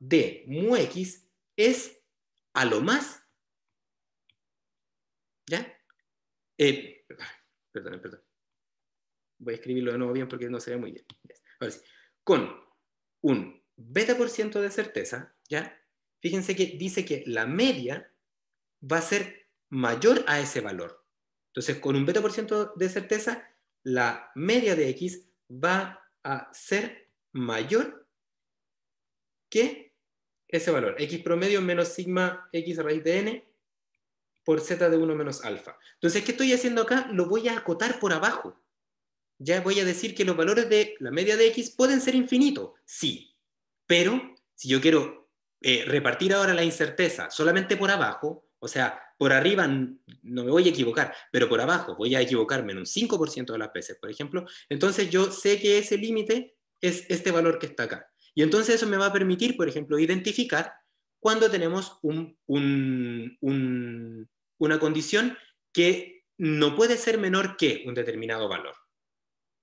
de mu x es a lo más, ¿ya? perdón, perdón. Voy a escribirlo de nuevo bien porque no se ve muy bien. Ahora sí. Con un beta por ciento de certeza, ¿ya? fíjense que dice que la media va a ser mayor a ese valor. Entonces, con un beta por ciento de certeza, la media de X va a ser mayor que ese valor. X promedio menos sigma X a raíz de N por Z de 1 menos alfa. Entonces, ¿qué estoy haciendo acá? Lo voy a acotar por abajo. Ya voy a decir que los valores de la media de X pueden ser infinitos, sí, pero si yo quiero eh, repartir ahora la incerteza solamente por abajo, o sea, por arriba no me voy a equivocar, pero por abajo voy a equivocarme en un 5% de las veces, por ejemplo, entonces yo sé que ese límite es este valor que está acá. Y entonces eso me va a permitir, por ejemplo, identificar cuando tenemos una condición que no puede ser menor que un determinado valor.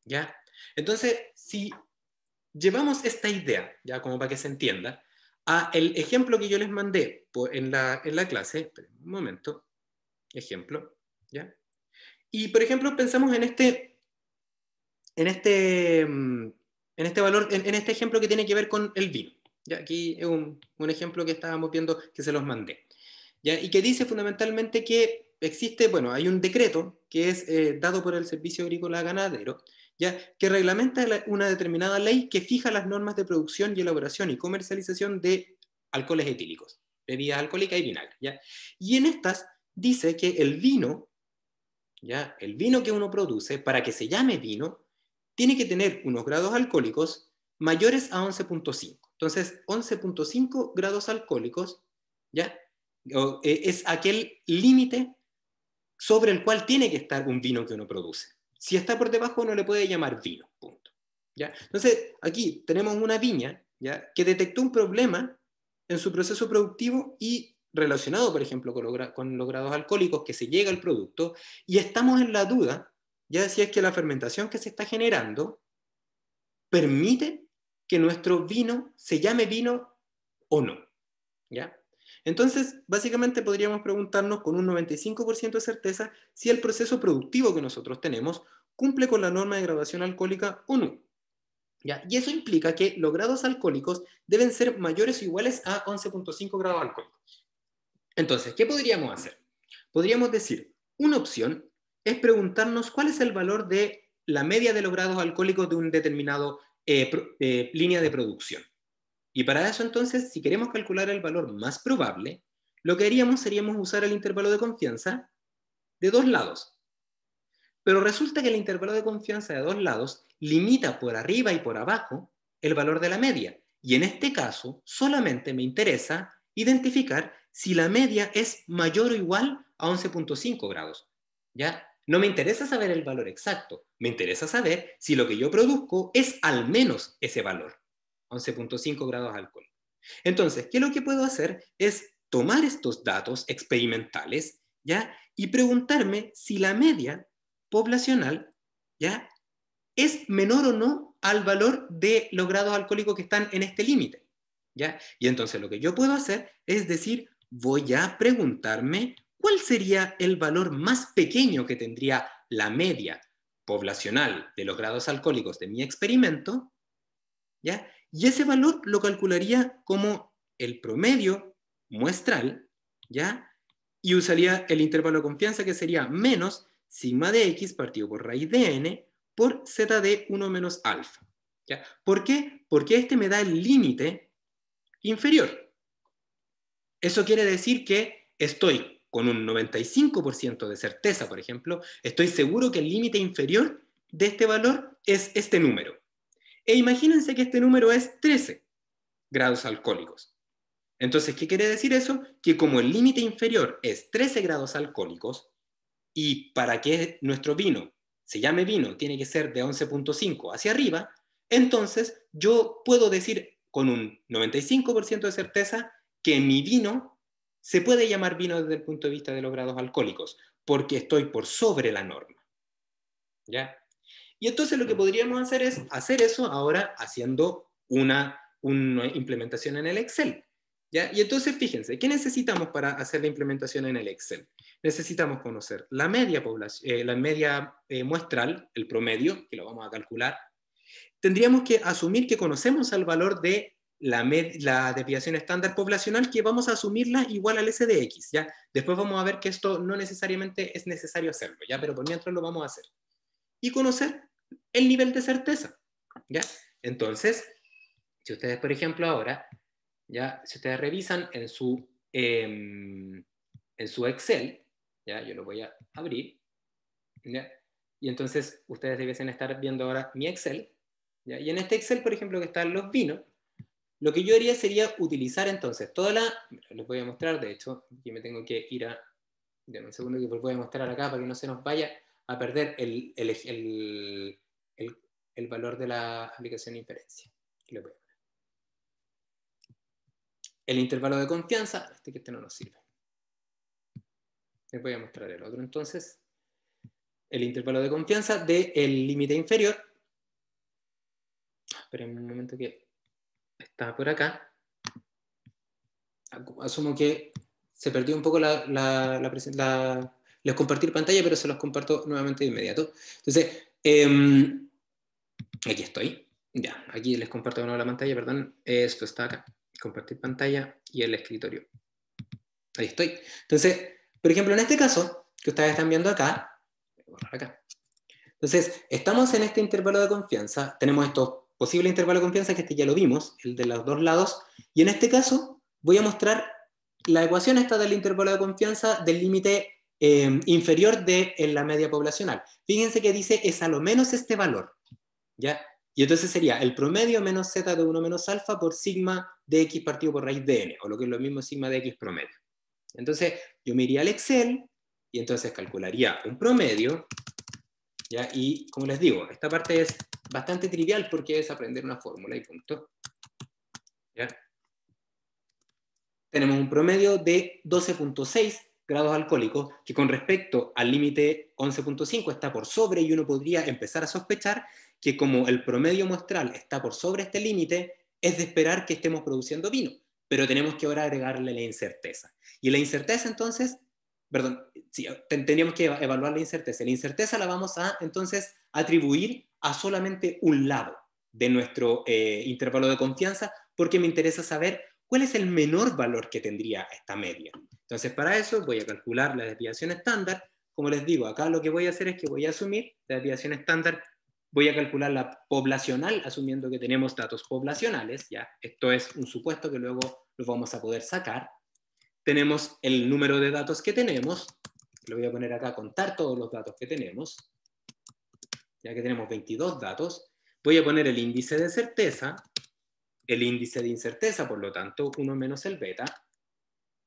¿Ya? Entonces, si llevamos esta idea, ya como para que se entienda, a el ejemplo que yo les mandé en la, en la clase, un momento, ejemplo, ¿ya? Y por ejemplo, pensamos en este, en este, mm, en este valor, en, este ejemplo que tiene que ver con el vino. ¿ya? Aquí es un, ejemplo que estábamos viendo que se los mandé. ¿ya? Y que dice fundamentalmente que existe, bueno, hay un decreto que es eh, dado por el Servicio Agrícola Ganadero, que reglamenta una determinada ley que fija las normas de producción y elaboración y comercialización de alcoholes etílicos, bebidas alcohólicas y vinagre. ¿ya? Y en estas dice que el vino, ¿ya? el vino que uno produce, para que se llame vino, tiene que tener unos grados alcohólicos mayores a 11.5. Entonces, 11.5 grados alcohólicos ¿ya? Eh, es aquel límite sobre el cual tiene que estar un vino que uno produce. Si está por debajo, no le puede llamar vino. Punto. ¿Ya? Entonces, aquí tenemos una viña que detectó un problema en su proceso productivo y relacionado, por ejemplo, con, los grados alcohólicos que se llega al producto, y estamos en la duda, ya si es que la fermentación que se está generando permite que nuestro vino se llame vino o no. ¿ya? Entonces, básicamente podríamos preguntarnos con un 95% de certeza si el proceso productivo que nosotros tenemos cumple con la norma de graduación alcohólica o no. Y eso implica que los grados alcohólicos deben ser mayores o iguales a 11.5 grados alcohólicos. Entonces, ¿qué podríamos hacer? Podríamos decir, una opción es preguntarnos cuál es el valor de la media de los grados alcohólicos de una determinado eh, eh, línea de producción. Y para eso entonces, si queremos calcular el valor más probable, lo que haríamos seríamos usar el intervalo de confianza de dos lados. Pero resulta que el intervalo de confianza de dos lados limita por arriba y por abajo el valor de la media. Y en este caso, solamente me interesa identificar si la media es mayor o igual a 11.5 grados. ¿Ya? No me interesa saber el valor exacto, me interesa saber si lo que yo produzco es al menos ese valor. 11.5 grados alcohol. Entonces, ¿qué es lo que puedo hacer? Es tomar estos datos experimentales, ¿ya? Y preguntarme si la media poblacional, ¿ya? Es menor o no al valor de los grados alcohólicos que están en este límite, ¿ya? Y entonces lo que yo puedo hacer es decir, voy a preguntarme cuál sería el valor más pequeño que tendría la media poblacional de los grados alcohólicos de mi experimento, ¿ya? Y ese valor lo calcularía como el promedio muestral, ¿ya? Y usaría el intervalo de confianza que sería menos sigma de x partido por raíz de n por z de 1 menos alfa. ¿ya? ¿Por qué? Porque este me da el límite inferior. Eso quiere decir que estoy con un 95% de certeza, por ejemplo, estoy seguro que el límite inferior de este valor es este número. E imagínense que este número es 13 grados alcohólicos. Entonces, ¿qué quiere decir eso? Que como el límite inferior es 13 grados alcohólicos, y para que nuestro vino se llame vino, tiene que ser de 11.5 hacia arriba, entonces yo puedo decir con un 95% de certeza que mi vino se puede llamar vino desde el punto de vista de los grados alcohólicos, porque estoy por sobre la norma. ¿Ya? Y entonces lo que podríamos hacer es hacer eso ahora haciendo una, una implementación en el Excel. ¿ya? Y entonces fíjense, ¿qué necesitamos para hacer la implementación en el Excel? Necesitamos conocer la media, población, eh, la media eh, muestral, el promedio, que lo vamos a calcular. Tendríamos que asumir que conocemos el valor de la, la, desviación estándar poblacional que vamos a asumirla igual al SDX. ¿ya? Después vamos a ver que esto no necesariamente es necesario hacerlo, ¿ya? Pero por mientras lo vamos a hacer. Y conocer el nivel de certeza. ¿ya? Entonces, si ustedes, por ejemplo, ahora, ¿ya? si ustedes revisan en su, em, en su Excel, ¿ya? yo lo voy a abrir, y entonces ustedes debiesen estar viendo ahora mi Excel, y en este Excel, por ejemplo, que están los vinos, lo que yo haría sería utilizar entonces toda la... Les voy a mostrar, de hecho, aquí me tengo que ir a... un segundo que voy a mostrar acá para que no se nos vaya a perder el, el, el, el valor de la aplicación de inferencia. El intervalo de confianza, este que este no nos sirve. Les voy a mostrar el otro entonces. El intervalo de confianza del límite inferior. Esperen un momento que está por acá. Asumo que se perdió un poco la, la, la les compartir pantalla, pero se los comparto nuevamente de inmediato. Entonces, em, aquí estoy. Ya, aquí les comparto de nuevo la pantalla, perdón. Esto está acá. Compartir pantalla y el escritorio. Ahí estoy. Entonces, por ejemplo, en este caso, que ustedes están viendo acá, acá. Entonces, estamos en este intervalo de confianza, tenemos estos posibles intervalos de confianza, que este ya lo vimos, el de los dos lados, y en este caso voy a mostrar la ecuación esta del intervalo de confianza del límite Em, inferior de en la media poblacional. Fíjense que dice es a lo menos este valor, ¿ya? Y entonces sería el promedio menos z de 1 menos alfa por sigma de x partido por raíz de n, o lo que es lo mismo sigma de x promedio. Entonces yo me iría al Excel y entonces calcularía un promedio, ¿ya? Y como les digo, esta parte es bastante trivial porque es aprender una fórmula y punto. ¿Ya? Tenemos un promedio de 12.6 grados alcohólicos, que con respecto al límite 11.5 está por sobre y uno podría empezar a sospechar que como el promedio muestral está por sobre este límite, es de esperar que estemos produciendo vino, pero tenemos que ahora agregarle la incerteza. Y la incerteza entonces, perdón, sí, tendríamos que evaluar la incerteza. La incerteza la vamos a entonces atribuir a solamente un lado de nuestro eh, intervalo de confianza porque me interesa saber ¿cuál es el menor valor que tendría esta media? Entonces, para eso voy a calcular la desviación estándar. Como les digo, acá lo que voy a hacer es que voy a asumir la desviación estándar, voy a calcular la poblacional, asumiendo que tenemos datos poblacionales, ¿ya? Esto es un supuesto que luego lo vamos a poder sacar. Tenemos el número de datos que tenemos, lo voy a poner acá, contar todos los datos que tenemos, ya que tenemos 22 datos. Voy a poner el índice de certeza, el índice de incerteza, por lo tanto, 1 menos el beta.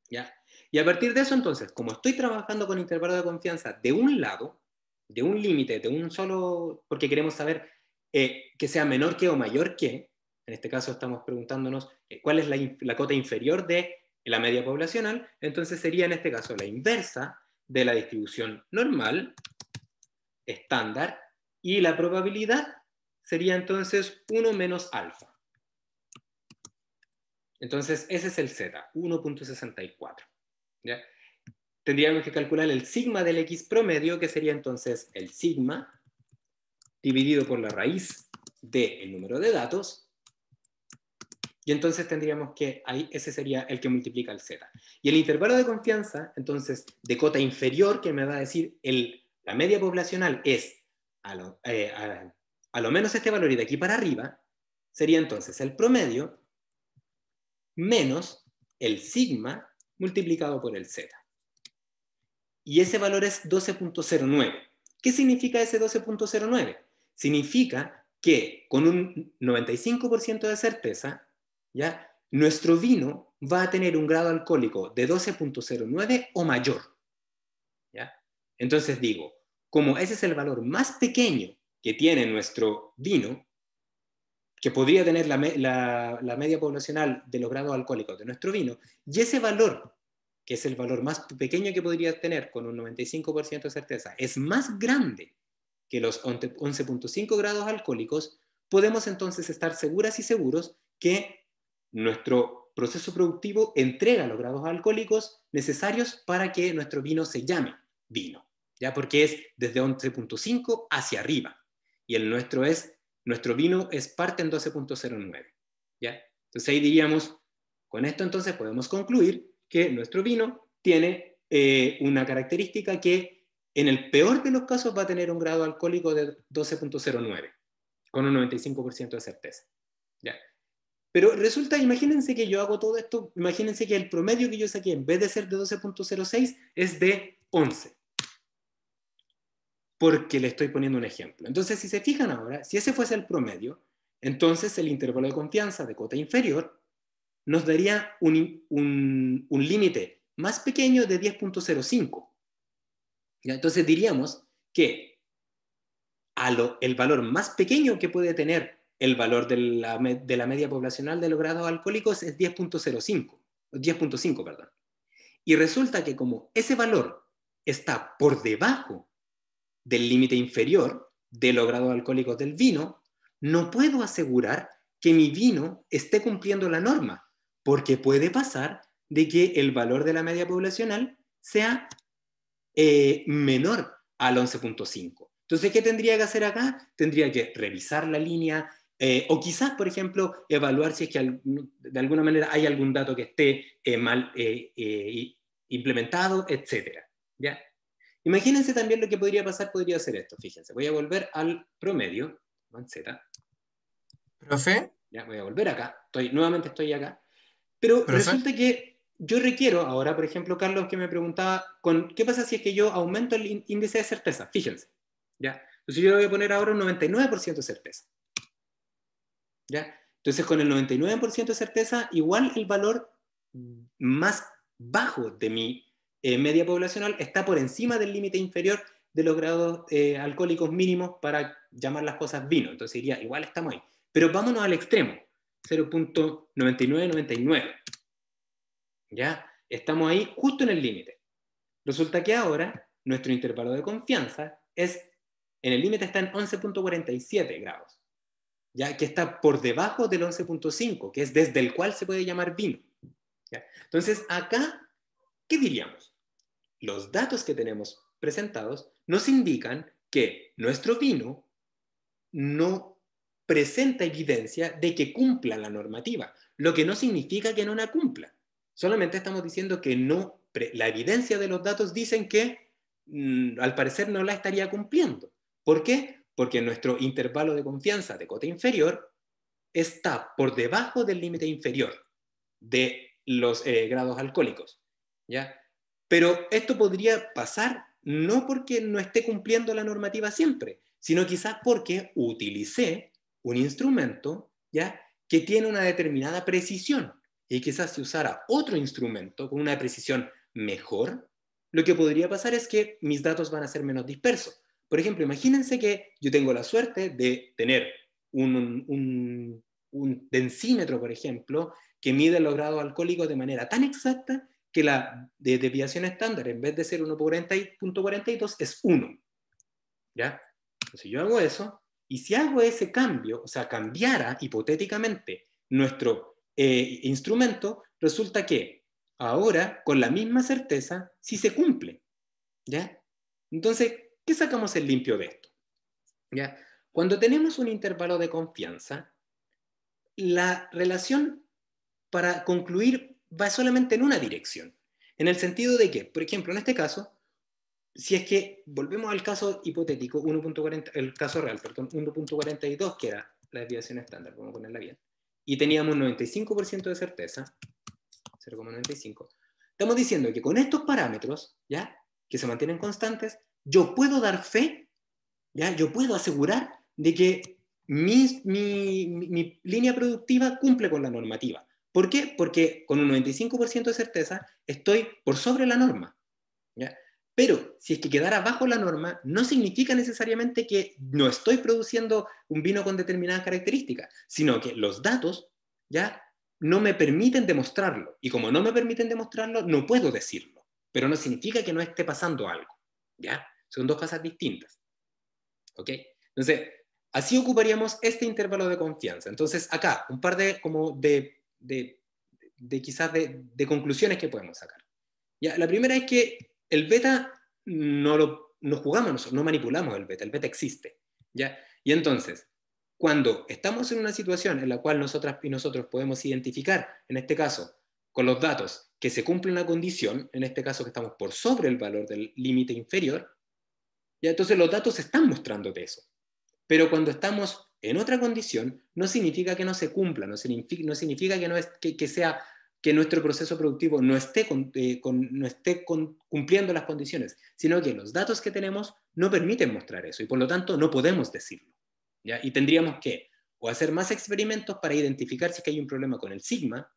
¿ya? Y a partir de eso, entonces, como estoy trabajando con intervalo de confianza de un lado, de un límite, de un solo, porque queremos saber eh, que sea menor que o mayor que, en este caso estamos preguntándonos eh, cuál es la, la cota inferior de la media poblacional, entonces sería en este caso la inversa de la distribución normal, estándar, y la probabilidad sería entonces 1 menos alfa. Entonces, ese es el Z, 1.64. Tendríamos que calcular el sigma del X promedio, que sería entonces el sigma dividido por la raíz del número de datos, y entonces tendríamos que, ahí ese sería el que multiplica el z. Y el intervalo de confianza, entonces, de cota inferior, que me va a decir el, la media poblacional es a lo, eh, a lo menos este valor y de aquí para arriba, sería entonces el promedio, menos el sigma multiplicado por el z. Y ese valor es 12.09. ¿Qué significa ese 12.09? Significa que con un 95% de certeza, ¿ya? nuestro vino va a tener un grado alcohólico de 12.09 o mayor. Entonces digo, como ese es el valor más pequeño que tiene nuestro vino, que podría tener la, media poblacional de los grados alcohólicos de nuestro vino, y ese valor, que es el valor más pequeño que podría tener con un 95% de certeza, es más grande que los 11.5 grados alcohólicos, podemos entonces estar seguras y seguros que nuestro proceso productivo entrega los grados alcohólicos necesarios para que nuestro vino se llame vino, ya porque es desde 11.5 hacia arriba y el nuestro es nuestro vino es parte en 12.09. ¿ya? Entonces ahí diríamos, con esto entonces podemos concluir que nuestro vino tiene eh, una característica que en el peor de los casos va a tener un grado alcohólico de 12.09, con un 95% de certeza. ¿ya? Pero resulta, imagínense que yo hago todo esto, imagínense que el promedio que yo saqué en vez de ser de 12.06 es de 11 porque le estoy poniendo un ejemplo. Entonces, si se fijan ahora, si ese fuese el promedio, entonces el intervalo de confianza de cota inferior nos daría un, límite más pequeño de 10.05. Entonces diríamos que el valor más pequeño que puede tener el valor de la, de la media poblacional de los grados alcohólicos es 10.05, 10.5, perdón. Y resulta que como ese valor está por debajo del límite inferior de los grados alcohólicos del vino, no puedo asegurar que mi vino esté cumpliendo la norma, porque puede pasar de que el valor de la media poblacional sea eh, menor al 11.5. Entonces, ¿qué tendría que hacer acá? Tendría que revisar la línea eh, o quizás, por ejemplo, evaluar si es que de alguna manera hay algún dato que esté eh, mal implementado, etc. ¿Ya? Imagínense también lo que podría pasar, podría ser esto, fíjense. Voy a volver al promedio, manceta. ¿Profe? Ya, voy a volver acá. Estoy, nuevamente estoy acá. Pero resulta que yo requiero ahora, por ejemplo, Carlos, que me preguntaba, con, ¿qué pasa si es que yo aumento el índice de certeza? Fíjense. ¿ya? Entonces yo le voy a poner ahora un 99% de certeza. ¿ya? Entonces con el 99% de certeza, igual el valor más bajo de mi eh, media poblacional está por encima del límite inferior de los grados eh, alcohólicos mínimos para llamar las cosas vino. Entonces diría, igual estamos ahí. Pero vámonos al extremo, 0.9999. ¿Ya? Estamos ahí justo en el límite. Resulta que ahora nuestro intervalo de confianza es, en el límite está en 11.47 grados, ¿ya? que está por debajo del 11.5, que es desde el cual se puede llamar vino. Entonces, acá, ¿qué diríamos? los datos que tenemos presentados nos indican que nuestro vino no presenta evidencia de que cumpla la normativa, lo que no significa que no la cumpla. Solamente estamos diciendo que no, la evidencia de los datos dicen que mm, al parecer no la estaría cumpliendo. ¿Por qué? Porque nuestro intervalo de confianza de cota inferior está por debajo del límite inferior de los eh, grados alcohólicos. ¿ya? Pero esto podría pasar no porque no esté cumpliendo la normativa siempre, sino quizás porque utilicé un instrumento ya que tiene una determinada precisión y quizás si usara otro instrumento con una precisión mejor, lo que podría pasar es que mis datos van a ser menos dispersos. Por ejemplo, imagínense que yo tengo la suerte de tener un, un densímetro, por ejemplo, que mide los grados alcohólicos de manera tan exacta que la de desviación estándar, en vez de ser 1.42, es 1. ¿Ya? Entonces yo hago eso, y si hago ese cambio, o sea, cambiara hipotéticamente nuestro eh, instrumento, resulta que ahora, con la misma certeza, Si se cumple. ¿Ya? Entonces, ¿qué sacamos el limpio de esto? ¿Ya? Cuando tenemos un intervalo de confianza, la relación para concluir va solamente en una dirección. En el sentido de que, por ejemplo, en este caso, si es que volvemos al caso hipotético, 1.40, el caso real, perdón, 1.42 que era la desviación estándar, vamos a ponerla bien, y teníamos 95% de certeza, 0,95, estamos diciendo que con estos parámetros, ¿ya? Que se mantienen constantes, yo puedo dar fe, ¿ya? Yo puedo asegurar de que mi, mi línea productiva cumple con la normativa. ¿Por qué? Porque con un 95% de certeza estoy por sobre la norma. ¿ya? Pero si es que quedara bajo la norma, no significa necesariamente que no estoy produciendo un vino con determinadas características, sino que los datos ya no me permiten demostrarlo. Y como no me permiten demostrarlo, no puedo decirlo. Pero no significa que no esté pasando algo. ¿ya? Son dos cosas distintas. ¿Ok? Entonces, así ocuparíamos este intervalo de confianza. Entonces, acá, un par de, como de de, quizás de, conclusiones que podemos sacar. Ya, la primera es que el beta no lo no jugamos, no manipulamos el beta, el beta existe. ¿ya? Y entonces, cuando estamos en una situación en la cual nosotras y nosotros podemos identificar, en este caso, con los datos, que se cumple una condición, en este caso que estamos por sobre el valor del límite inferior, ya entonces los datos están mostrándote eso. Pero cuando estamos en otra condición, no significa que no se cumpla, no significa, que, no es, que, sea, que nuestro proceso productivo no esté, eh, no esté cumpliendo las condiciones, sino que los datos que tenemos no permiten mostrar eso y por lo tanto no podemos decirlo. Y tendríamos que o hacer más experimentos para identificar si que hay un problema con el sigma,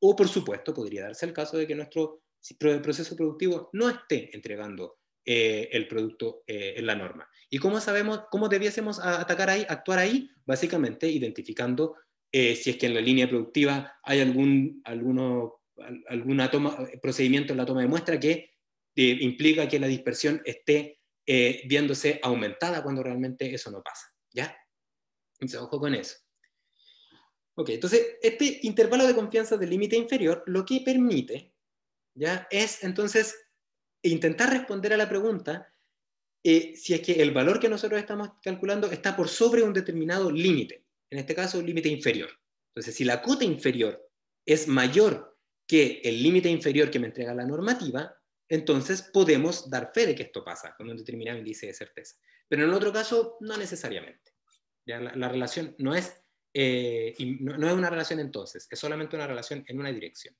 o por supuesto podría darse el caso de que nuestro proceso productivo no esté entregando eh, el producto eh, en la norma. ¿Y cómo sabemos, cómo debiésemos atacar ahí, actuar ahí? Básicamente identificando eh, si es que en la línea productiva hay algún alguno, alguna toma, procedimiento en la toma de muestra que implica que la dispersión esté viéndose aumentada cuando realmente eso no pasa. ¿Ya? Entonces, ojo con eso. Ok, entonces, este intervalo de confianza del límite inferior lo que permite ¿ya? es entonces e intentar responder a la pregunta eh, si es que el valor que nosotros estamos calculando está por sobre un determinado límite, en este caso un límite inferior. Entonces, si la cota inferior es mayor que el límite inferior que me entrega la normativa, entonces podemos dar fe de que esto pasa con un determinado índice de certeza. Pero en el otro caso, no necesariamente. la, relación no es, eh, es una relación entonces, es solamente una relación en una dirección.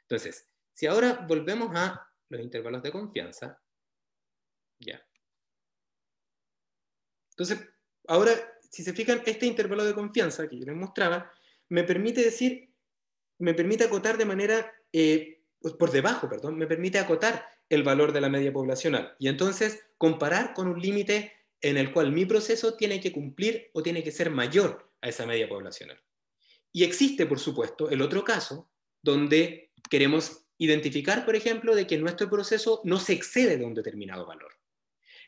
Entonces, si ahora volvemos a los intervalos de confianza. Ya. Entonces, ahora, si se fijan, este intervalo de confianza que yo les mostraba, me permite decir, me permite acotar de manera, eh, pues, por debajo, perdón, me permite acotar el valor de la media poblacional y entonces comparar con un límite en el cual mi proceso tiene que cumplir o tiene que ser mayor a esa media poblacional. Y existe, por supuesto, el otro caso donde queremos identificar, por ejemplo, de que nuestro proceso no se excede de un determinado valor.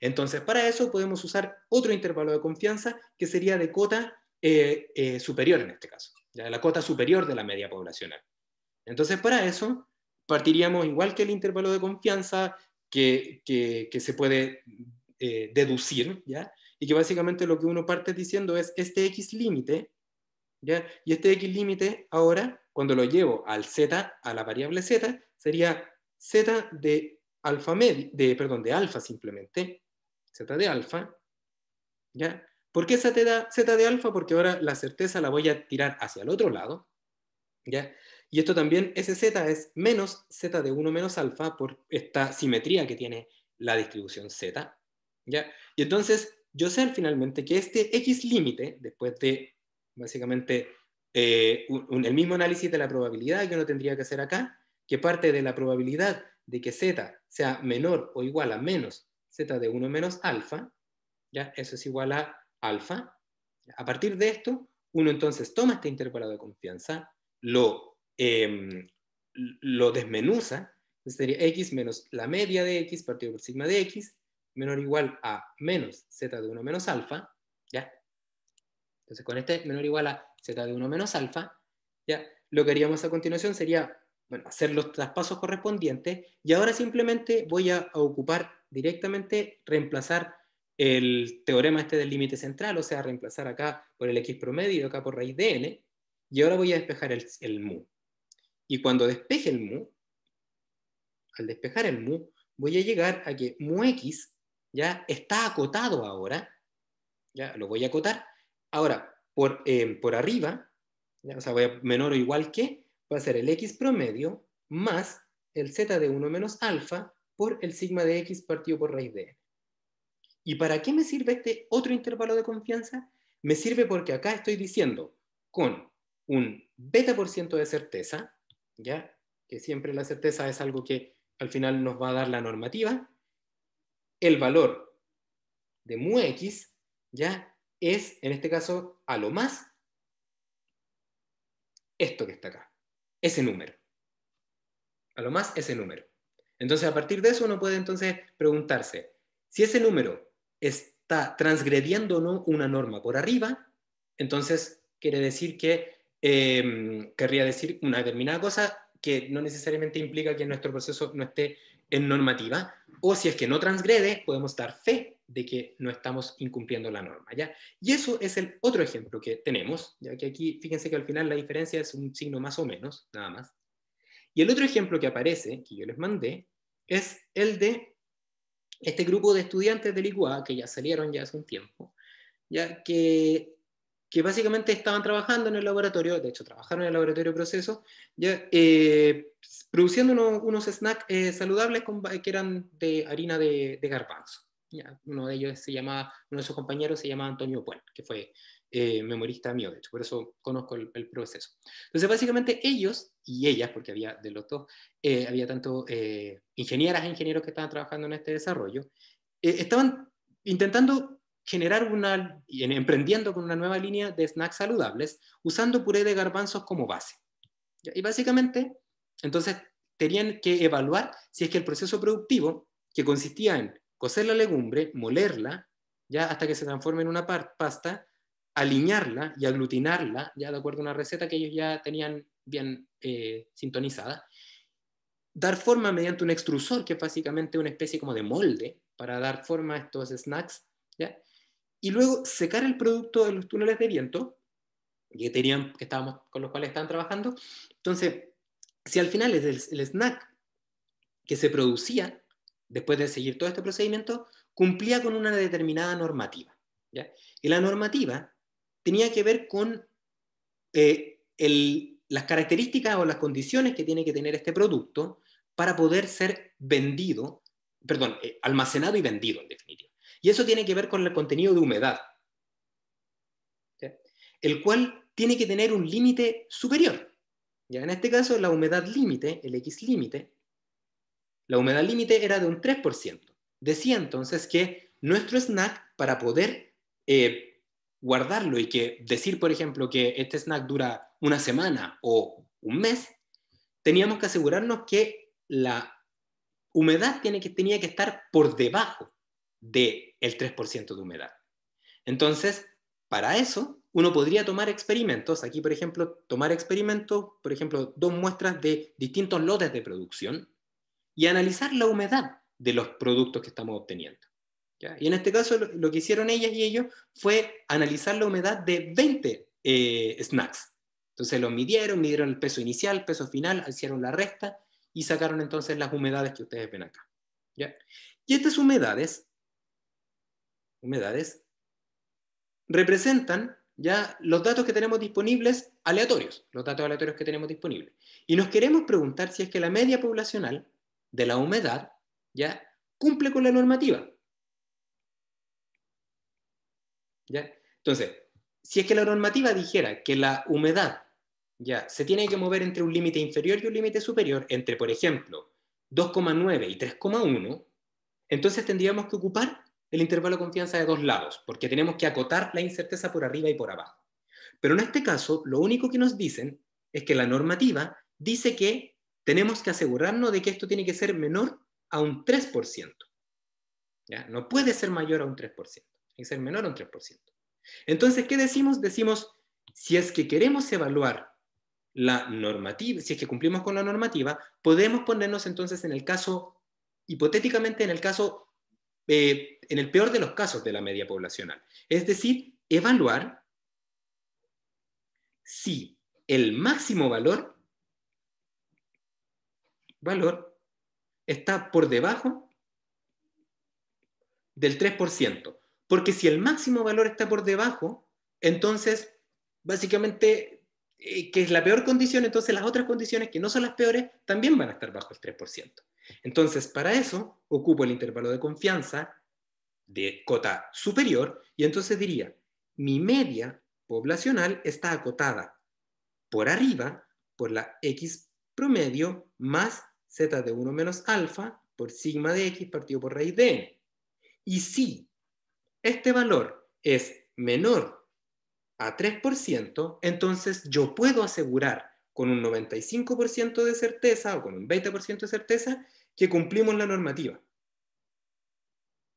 Entonces, para eso podemos usar otro intervalo de confianza que sería de cota eh, eh, superior en este caso, la cota superior de la media poblacional. Entonces, para eso partiríamos igual que el intervalo de confianza que, se puede eh, deducir, ¿ya? y que básicamente lo que uno parte diciendo es este X límite, y este X límite ahora cuando lo llevo al z, a la variable z, sería z de alfa, de, perdón, de alfa simplemente, z de alfa, ¿ya? ¿Por qué esa de, z de alfa? Porque ahora la certeza la voy a tirar hacia el otro lado, ¿ya? Y esto también, ese z es menos z de 1 menos alfa por esta simetría que tiene la distribución z, ¿ya? Y entonces yo sé finalmente que este x límite, después de básicamente eh, el mismo análisis de la probabilidad que uno tendría que hacer acá, que parte de la probabilidad de que z sea menor o igual a menos z de 1 menos alfa, ¿ya? eso es igual a alfa. A partir de esto, uno entonces toma este intervalo de confianza, lo, em, lo desmenuza, sería x menos la media de x partido por sigma de x, menor o igual a menos z de 1 menos alfa, ¿ya? Entonces, con este menor o igual a z de 1 menos alfa, ¿ya? lo que haríamos a continuación sería hacer los traspasos correspondientes y ahora simplemente voy a, ocupar directamente, reemplazar el teorema este del límite central, o sea, reemplazar acá por el x promedio, acá por raíz de n, y ahora voy a despejar el, el mu. Y cuando despeje el mu, al despejar el mu, voy a llegar a que mu x ya está acotado ahora, ya lo voy a acotar, Ahora, por, em, por arriba, ¿ya? o sea, voy a menor o igual que, va a ser el x promedio más el z de 1 menos alfa por el sigma de x partido por raíz de n. ¿Y para qué me sirve este otro intervalo de confianza? Me sirve porque acá estoy diciendo con un beta por ciento de certeza, ya que siempre la certeza es algo que al final nos va a dar la normativa, el valor de mu x, ya es, en este caso, a lo más esto que está acá, ese número. A lo más ese número. Entonces, a partir de eso uno puede entonces preguntarse, si ese número está transgrediendo o no una norma por arriba, entonces quiere decir que, em, querría decir una determinada cosa que no necesariamente implica que nuestro proceso no esté en normativa, o si es que no transgrede, podemos dar fe de que no estamos incumpliendo la norma. ¿ya? Y eso es el otro ejemplo que tenemos, ya que aquí fíjense que al final la diferencia es un signo más o menos, nada más. Y el otro ejemplo que aparece, que yo les mandé, es el de este grupo de estudiantes del ICUA, que ya salieron ya hace un tiempo, ya que, que básicamente estaban trabajando en el laboratorio, de hecho trabajaron en el laboratorio proceso, ya, eh, produciendo unos, snacks eh, saludables que eran de harina de, de garbanzo. Uno de ellos se llamaba, uno de sus compañeros se llamaba Antonio Puel que fue eh, memorista mío, de hecho, por eso conozco el, proceso. Entonces, básicamente ellos y ellas, porque había de los dos, eh, había tanto eh, ingenieras e ingenieros que estaban trabajando en este desarrollo, estaban intentando generar una, emprendiendo con una nueva línea de snacks saludables, usando puré de garbanzos como base. Y básicamente, entonces, tenían que evaluar si es que el proceso productivo, que consistía en cocer la legumbre, molerla, ya hasta que se transforme en una pasta, alinearla y aglutinarla, ya de acuerdo a una receta que ellos ya tenían bien eh, sintonizada, dar forma mediante un extrusor, que es básicamente una especie como de molde para dar forma a estos snacks, y luego secar el producto de los túneles de viento que, tenían, que estábamos, con los cuales estaban trabajando. Entonces, si al final es el snack que se producía después de seguir todo este procedimiento, cumplía con una determinada normativa. Y la normativa tenía que ver con eh, las características o las condiciones que tiene que tener este producto para poder ser vendido, perdón, eh, almacenado y vendido en definitiva. Y eso tiene que ver con el contenido de humedad, el cual tiene que tener un límite superior. ¿ya? En este caso, la humedad límite, el X límite, la humedad límite era de un 3%. Decía entonces que nuestro snack, para poder eh, guardarlo y que decir, por ejemplo, que este snack dura una semana o un mes, teníamos que asegurarnos que la humedad tiene que, tenía que estar por debajo del 3% de humedad. Entonces, para eso, uno podría tomar experimentos. Aquí, por ejemplo, tomar experimentos, por ejemplo, dos muestras de distintos lotes de producción y analizar la humedad de los productos que estamos obteniendo. Y en este caso lo, que hicieron ellas y ellos fue analizar la humedad de 20 eh, snacks. Entonces lo midieron, midieron el peso inicial, peso final, hicieron la resta y sacaron entonces las humedades que ustedes ven acá. ¿ya? Y estas humedades, humedades representan ya los datos que tenemos disponibles aleatorios, los datos aleatorios que tenemos disponibles. Y nos queremos preguntar si es que la media poblacional de la humedad, ¿ya? Cumple con la normativa. ¿Ya? Entonces, si es que la normativa dijera que la humedad ya se tiene que mover entre un límite inferior y un límite superior, entre, por ejemplo, 2,9 y 3,1, entonces tendríamos que ocupar el intervalo de confianza de dos lados, porque tenemos que acotar la incerteza por arriba y por abajo. Pero en este caso, lo único que nos dicen es que la normativa dice que tenemos que asegurarnos de que esto tiene que ser menor a un 3%. No puede ser mayor a un 3%, tiene que ser menor a un 3%. Entonces, ¿qué decimos? Decimos, si es que queremos evaluar la normativa, si es que cumplimos con la normativa, podemos ponernos entonces en el caso, hipotéticamente en el caso, eh, en el peor de los casos de la media poblacional. Es decir, evaluar si el máximo valor valor está por debajo del 3%. Porque si el máximo valor está por debajo, entonces básicamente, eh, que es la peor condición, entonces las otras condiciones que no son las peores también van a estar bajo el 3%. Entonces, para eso ocupo el intervalo de confianza de cota superior y entonces diría, mi media poblacional está acotada por arriba por la X promedio más z de 1 menos alfa por sigma de x partido por raíz de n. Y si este valor es menor a 3%, entonces yo puedo asegurar con un 95% de certeza o con un 20% de certeza que cumplimos la normativa.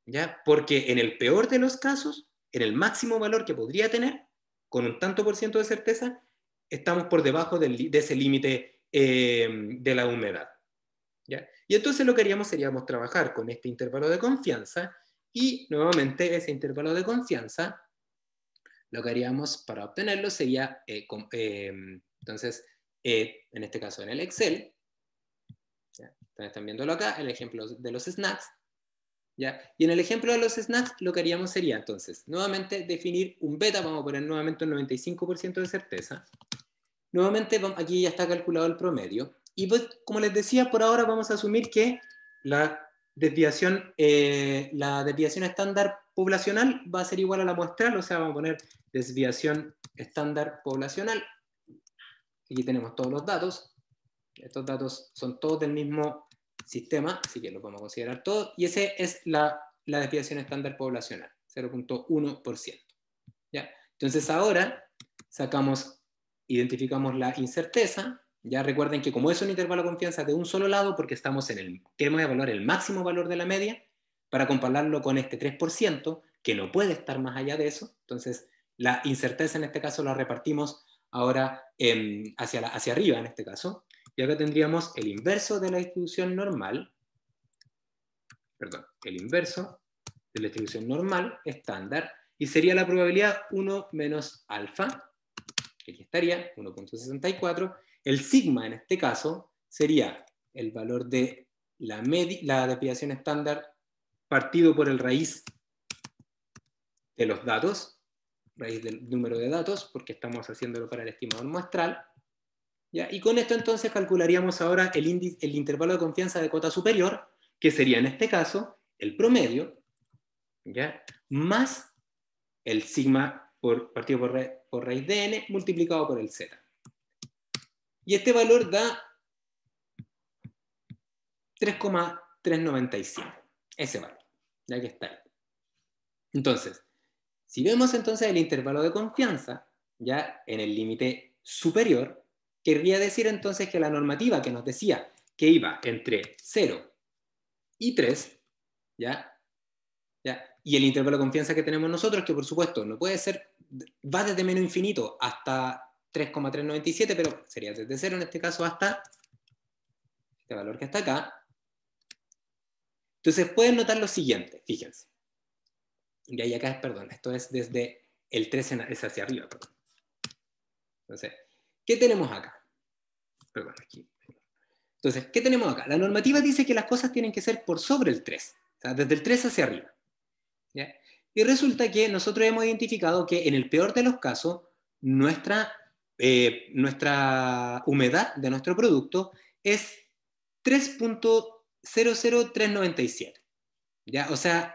¿Ya? Porque en el peor de los casos, en el máximo valor que podría tener, con un tanto por ciento de certeza, estamos por debajo de ese límite eh, de la humedad. Y entonces lo que haríamos seríamos trabajar con este intervalo de confianza y nuevamente ese intervalo de confianza, lo que haríamos para obtenerlo sería, eh, em, entonces, eh, en este caso en el Excel, están viéndolo acá, el ejemplo de los snacks, ¿Ya? Y en el ejemplo de los snacks, lo que haríamos sería entonces, nuevamente definir un beta, vamos a poner nuevamente un 95% de certeza. Nuevamente, aquí ya está calculado el promedio. Y pues, como les decía, por ahora vamos a asumir que la desviación, eh, la desviación estándar poblacional va a ser igual a la muestral, o sea, vamos a poner desviación estándar poblacional. Aquí tenemos todos los datos. Estos datos son todos del mismo sistema, así que los vamos a considerar todos. Y esa es la, la desviación estándar poblacional, 0.1%. Entonces ahora sacamos, identificamos la incerteza, ya recuerden que como es un intervalo de confianza de un solo lado, porque estamos en el, queremos evaluar el máximo valor de la media para compararlo con este 3%, que no puede estar más allá de eso. Entonces, la incerteza en este caso la repartimos ahora em, hacia, hacia arriba en este caso. Y acá tendríamos el inverso de la distribución normal, perdón, el inverso de la distribución normal, estándar, y sería la probabilidad 1 menos alfa, que aquí estaría, 1.64, el sigma en este caso sería el valor de la, la depilación estándar partido por el raíz de los datos, raíz del número de datos, porque estamos haciéndolo para el estimador muestral. Y con esto entonces calcularíamos ahora el, intervalo de confianza de cuota superior, que sería en este caso el promedio, más el sigma partido por, por raíz de n multiplicado por el z. Y este valor da 3,395. Ese valor, ya que está ahí. Entonces, si vemos entonces el intervalo de confianza, ya en el límite superior, querría decir entonces que la normativa que nos decía que iba entre 0 y 3, ¿ya? ¿ya? Y el intervalo de confianza que tenemos nosotros, que por supuesto no puede ser, va desde menos infinito hasta 3,397, pero sería desde 0 en este caso hasta este valor que está acá. Entonces pueden notar lo siguiente, fíjense. Y ahí acá, perdón, esto es desde el 3 es hacia arriba. Entonces, ¿qué tenemos acá? Perdón, aquí. Entonces, ¿qué tenemos acá? La normativa dice que las cosas tienen que ser por sobre el 3, desde el 3 hacia arriba. Y resulta que nosotros hemos identificado que en el peor de los casos, nuestra eh, nuestra humedad de nuestro producto es 3.00397. ¿ya? O sea,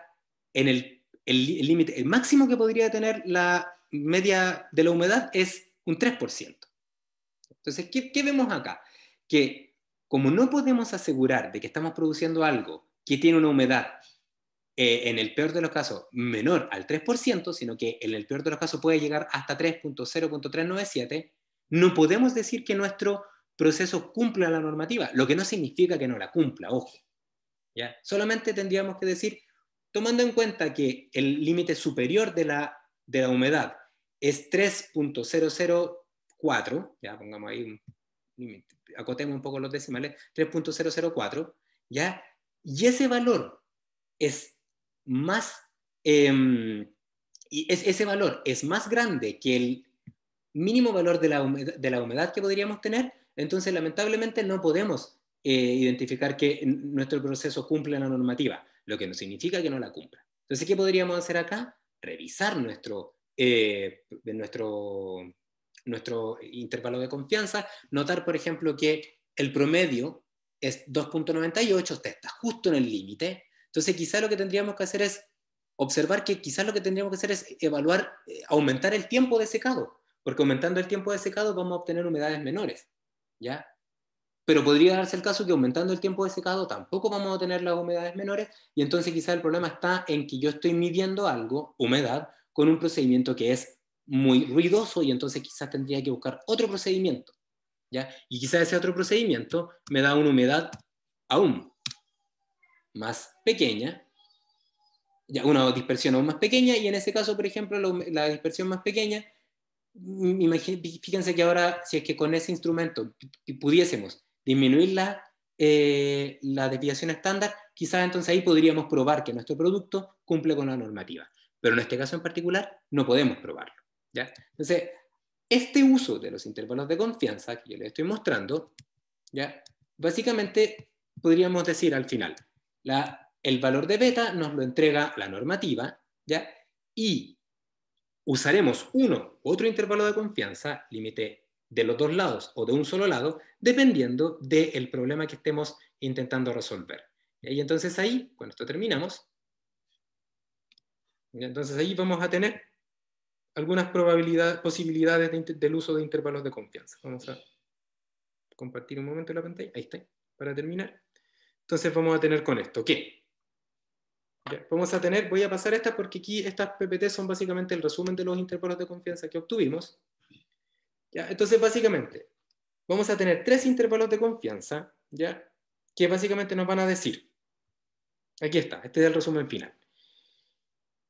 en el, el, límite, el, máximo que podría tener la media de la humedad es un 3%. Entonces, ¿qué, ¿qué, vemos acá? Que como no podemos asegurar de que estamos produciendo algo que tiene una humedad, eh, en el peor de los casos, menor al 3%, sino que en el peor de los casos puede llegar hasta 3.0.397, no podemos decir que nuestro proceso cumpla la normativa, lo que no significa que no la cumpla, ojo. ¿ya? Solamente tendríamos que decir, tomando en cuenta que el límite superior de la, humedad es 3.004, ya pongamos ahí un acotemos un poco los decimales, 3.004, ya, y ese valor es más, em, y ese valor es más grande que el mínimo valor de la, humedad, de la humedad que podríamos tener, entonces lamentablemente no podemos eh, identificar que nuestro proceso cumple la normativa, lo que no significa que no la cumpla. Entonces, ¿qué podríamos hacer acá? Revisar nuestro, eh, nuestro, nuestro intervalo de confianza, notar, por ejemplo, que el promedio es 2.98, testas, justo en el límite. Entonces, quizá lo que tendríamos que hacer es observar que quizás lo que tendríamos que hacer es evaluar, eh, aumentar el tiempo de secado porque aumentando el tiempo de secado vamos a obtener humedades menores, ¿ya? Pero podría darse el caso que aumentando el tiempo de secado tampoco vamos a obtener las humedades menores y entonces quizá el problema está en que yo estoy midiendo algo, humedad, con un procedimiento que es muy ruidoso y entonces quizás tendría que buscar otro procedimiento, ¿ya? Y quizás ese otro procedimiento me da una humedad aún más pequeña, ya, una dispersión aún más pequeña y en ese caso, por ejemplo, la dispersión más pequeña fíjense que ahora, si es que con ese instrumento pudiésemos disminuir la, eh, la desviación estándar, quizás entonces ahí podríamos probar que nuestro producto cumple con la normativa. Pero en este caso en particular no podemos probarlo. ¿ya? Entonces, este uso de los intervalos de confianza que yo les estoy mostrando, ¿ya? básicamente podríamos decir al final, la, el valor de beta nos lo entrega la normativa, ¿ya? y usaremos uno u otro intervalo de confianza, límite de los dos lados o de un solo lado, dependiendo del problema que estemos intentando resolver. Y entonces ahí, cuando esto terminamos, entonces ahí vamos a tener algunas posibilidades del uso de intervalos de confianza. Vamos a compartir un momento la pantalla, ahí está, para terminar. Entonces vamos a tener con esto que vamos a tener, voy a pasar estas porque aquí estas PPT son básicamente el resumen de los intervalos de confianza que obtuvimos. ¿Ya? Entonces, básicamente, vamos a tener tres intervalos de confianza, ¿ya? que básicamente nos van a decir, aquí está, este es el resumen final.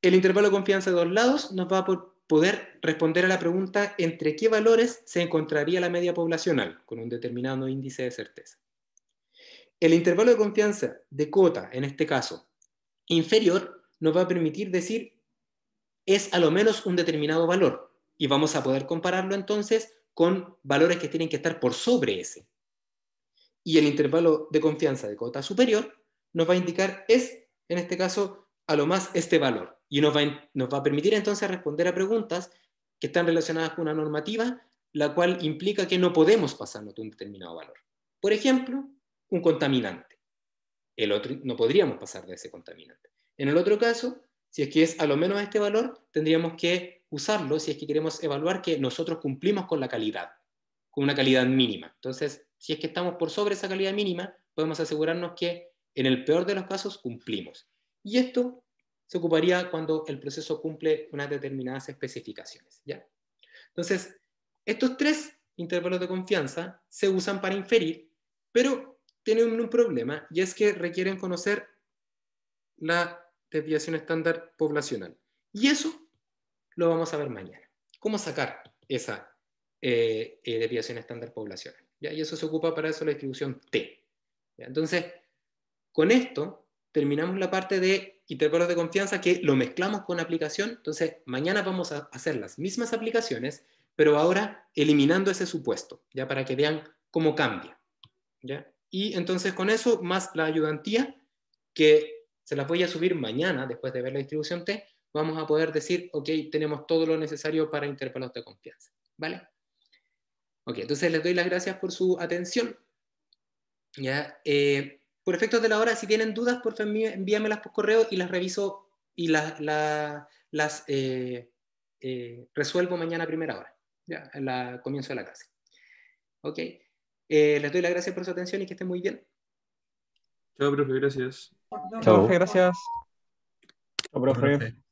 El intervalo de confianza de dos lados nos va a poder responder a la pregunta entre qué valores se encontraría la media poblacional con un determinado índice de certeza. El intervalo de confianza de cota, en este caso, inferior nos va a permitir decir es a lo menos un determinado valor y vamos a poder compararlo entonces con valores que tienen que estar por sobre ese. Y el intervalo de confianza de cota superior nos va a indicar es, en este caso, a lo más este valor. Y nos va, a, nos va a permitir entonces responder a preguntas que están relacionadas con una normativa, la cual implica que no podemos pasarnos de un determinado valor. Por ejemplo, un contaminante el otro, no podríamos pasar de ese contaminante. En el otro caso, si es que es a lo menos este valor, tendríamos que usarlo si es que queremos evaluar que nosotros cumplimos con la calidad, con una calidad mínima. Entonces, si es que estamos por sobre esa calidad mínima, podemos asegurarnos que en el peor de los casos cumplimos. Y esto se ocuparía cuando el proceso cumple unas determinadas especificaciones. ¿ya? Entonces, estos tres intervalos de confianza se usan para inferir, pero tienen un problema y es que requieren conocer la desviación estándar poblacional. Y eso lo vamos a ver mañana. ¿Cómo sacar esa eh, eh, desviación estándar poblacional? Y eso se ocupa para eso la distribución T. Entonces, con esto terminamos la parte de intervalos de confianza que lo mezclamos con aplicación. Entonces, mañana vamos a hacer las mismas aplicaciones, pero ahora eliminando ese supuesto, ya para que vean cómo cambia. ¿Ya? Y entonces con eso, más la ayudantía, que se las voy a subir mañana, después de ver la distribución T, vamos a poder decir, ok, tenemos todo lo necesario para intervalos de confianza. ¿Vale? Ok, entonces les doy las gracias por su atención. ¿Ya? Eh, por efectos de la hora, si tienen dudas, por favor envíamelas por correo y las reviso y las eh, eh, resuelvo mañana a primera hora, ya, la comienzo de la clase. Ok. Eh, les doy las gracias por su atención y que estén muy bien. Chao, profe, gracias. Chao, profe, gracias. Chao, profe.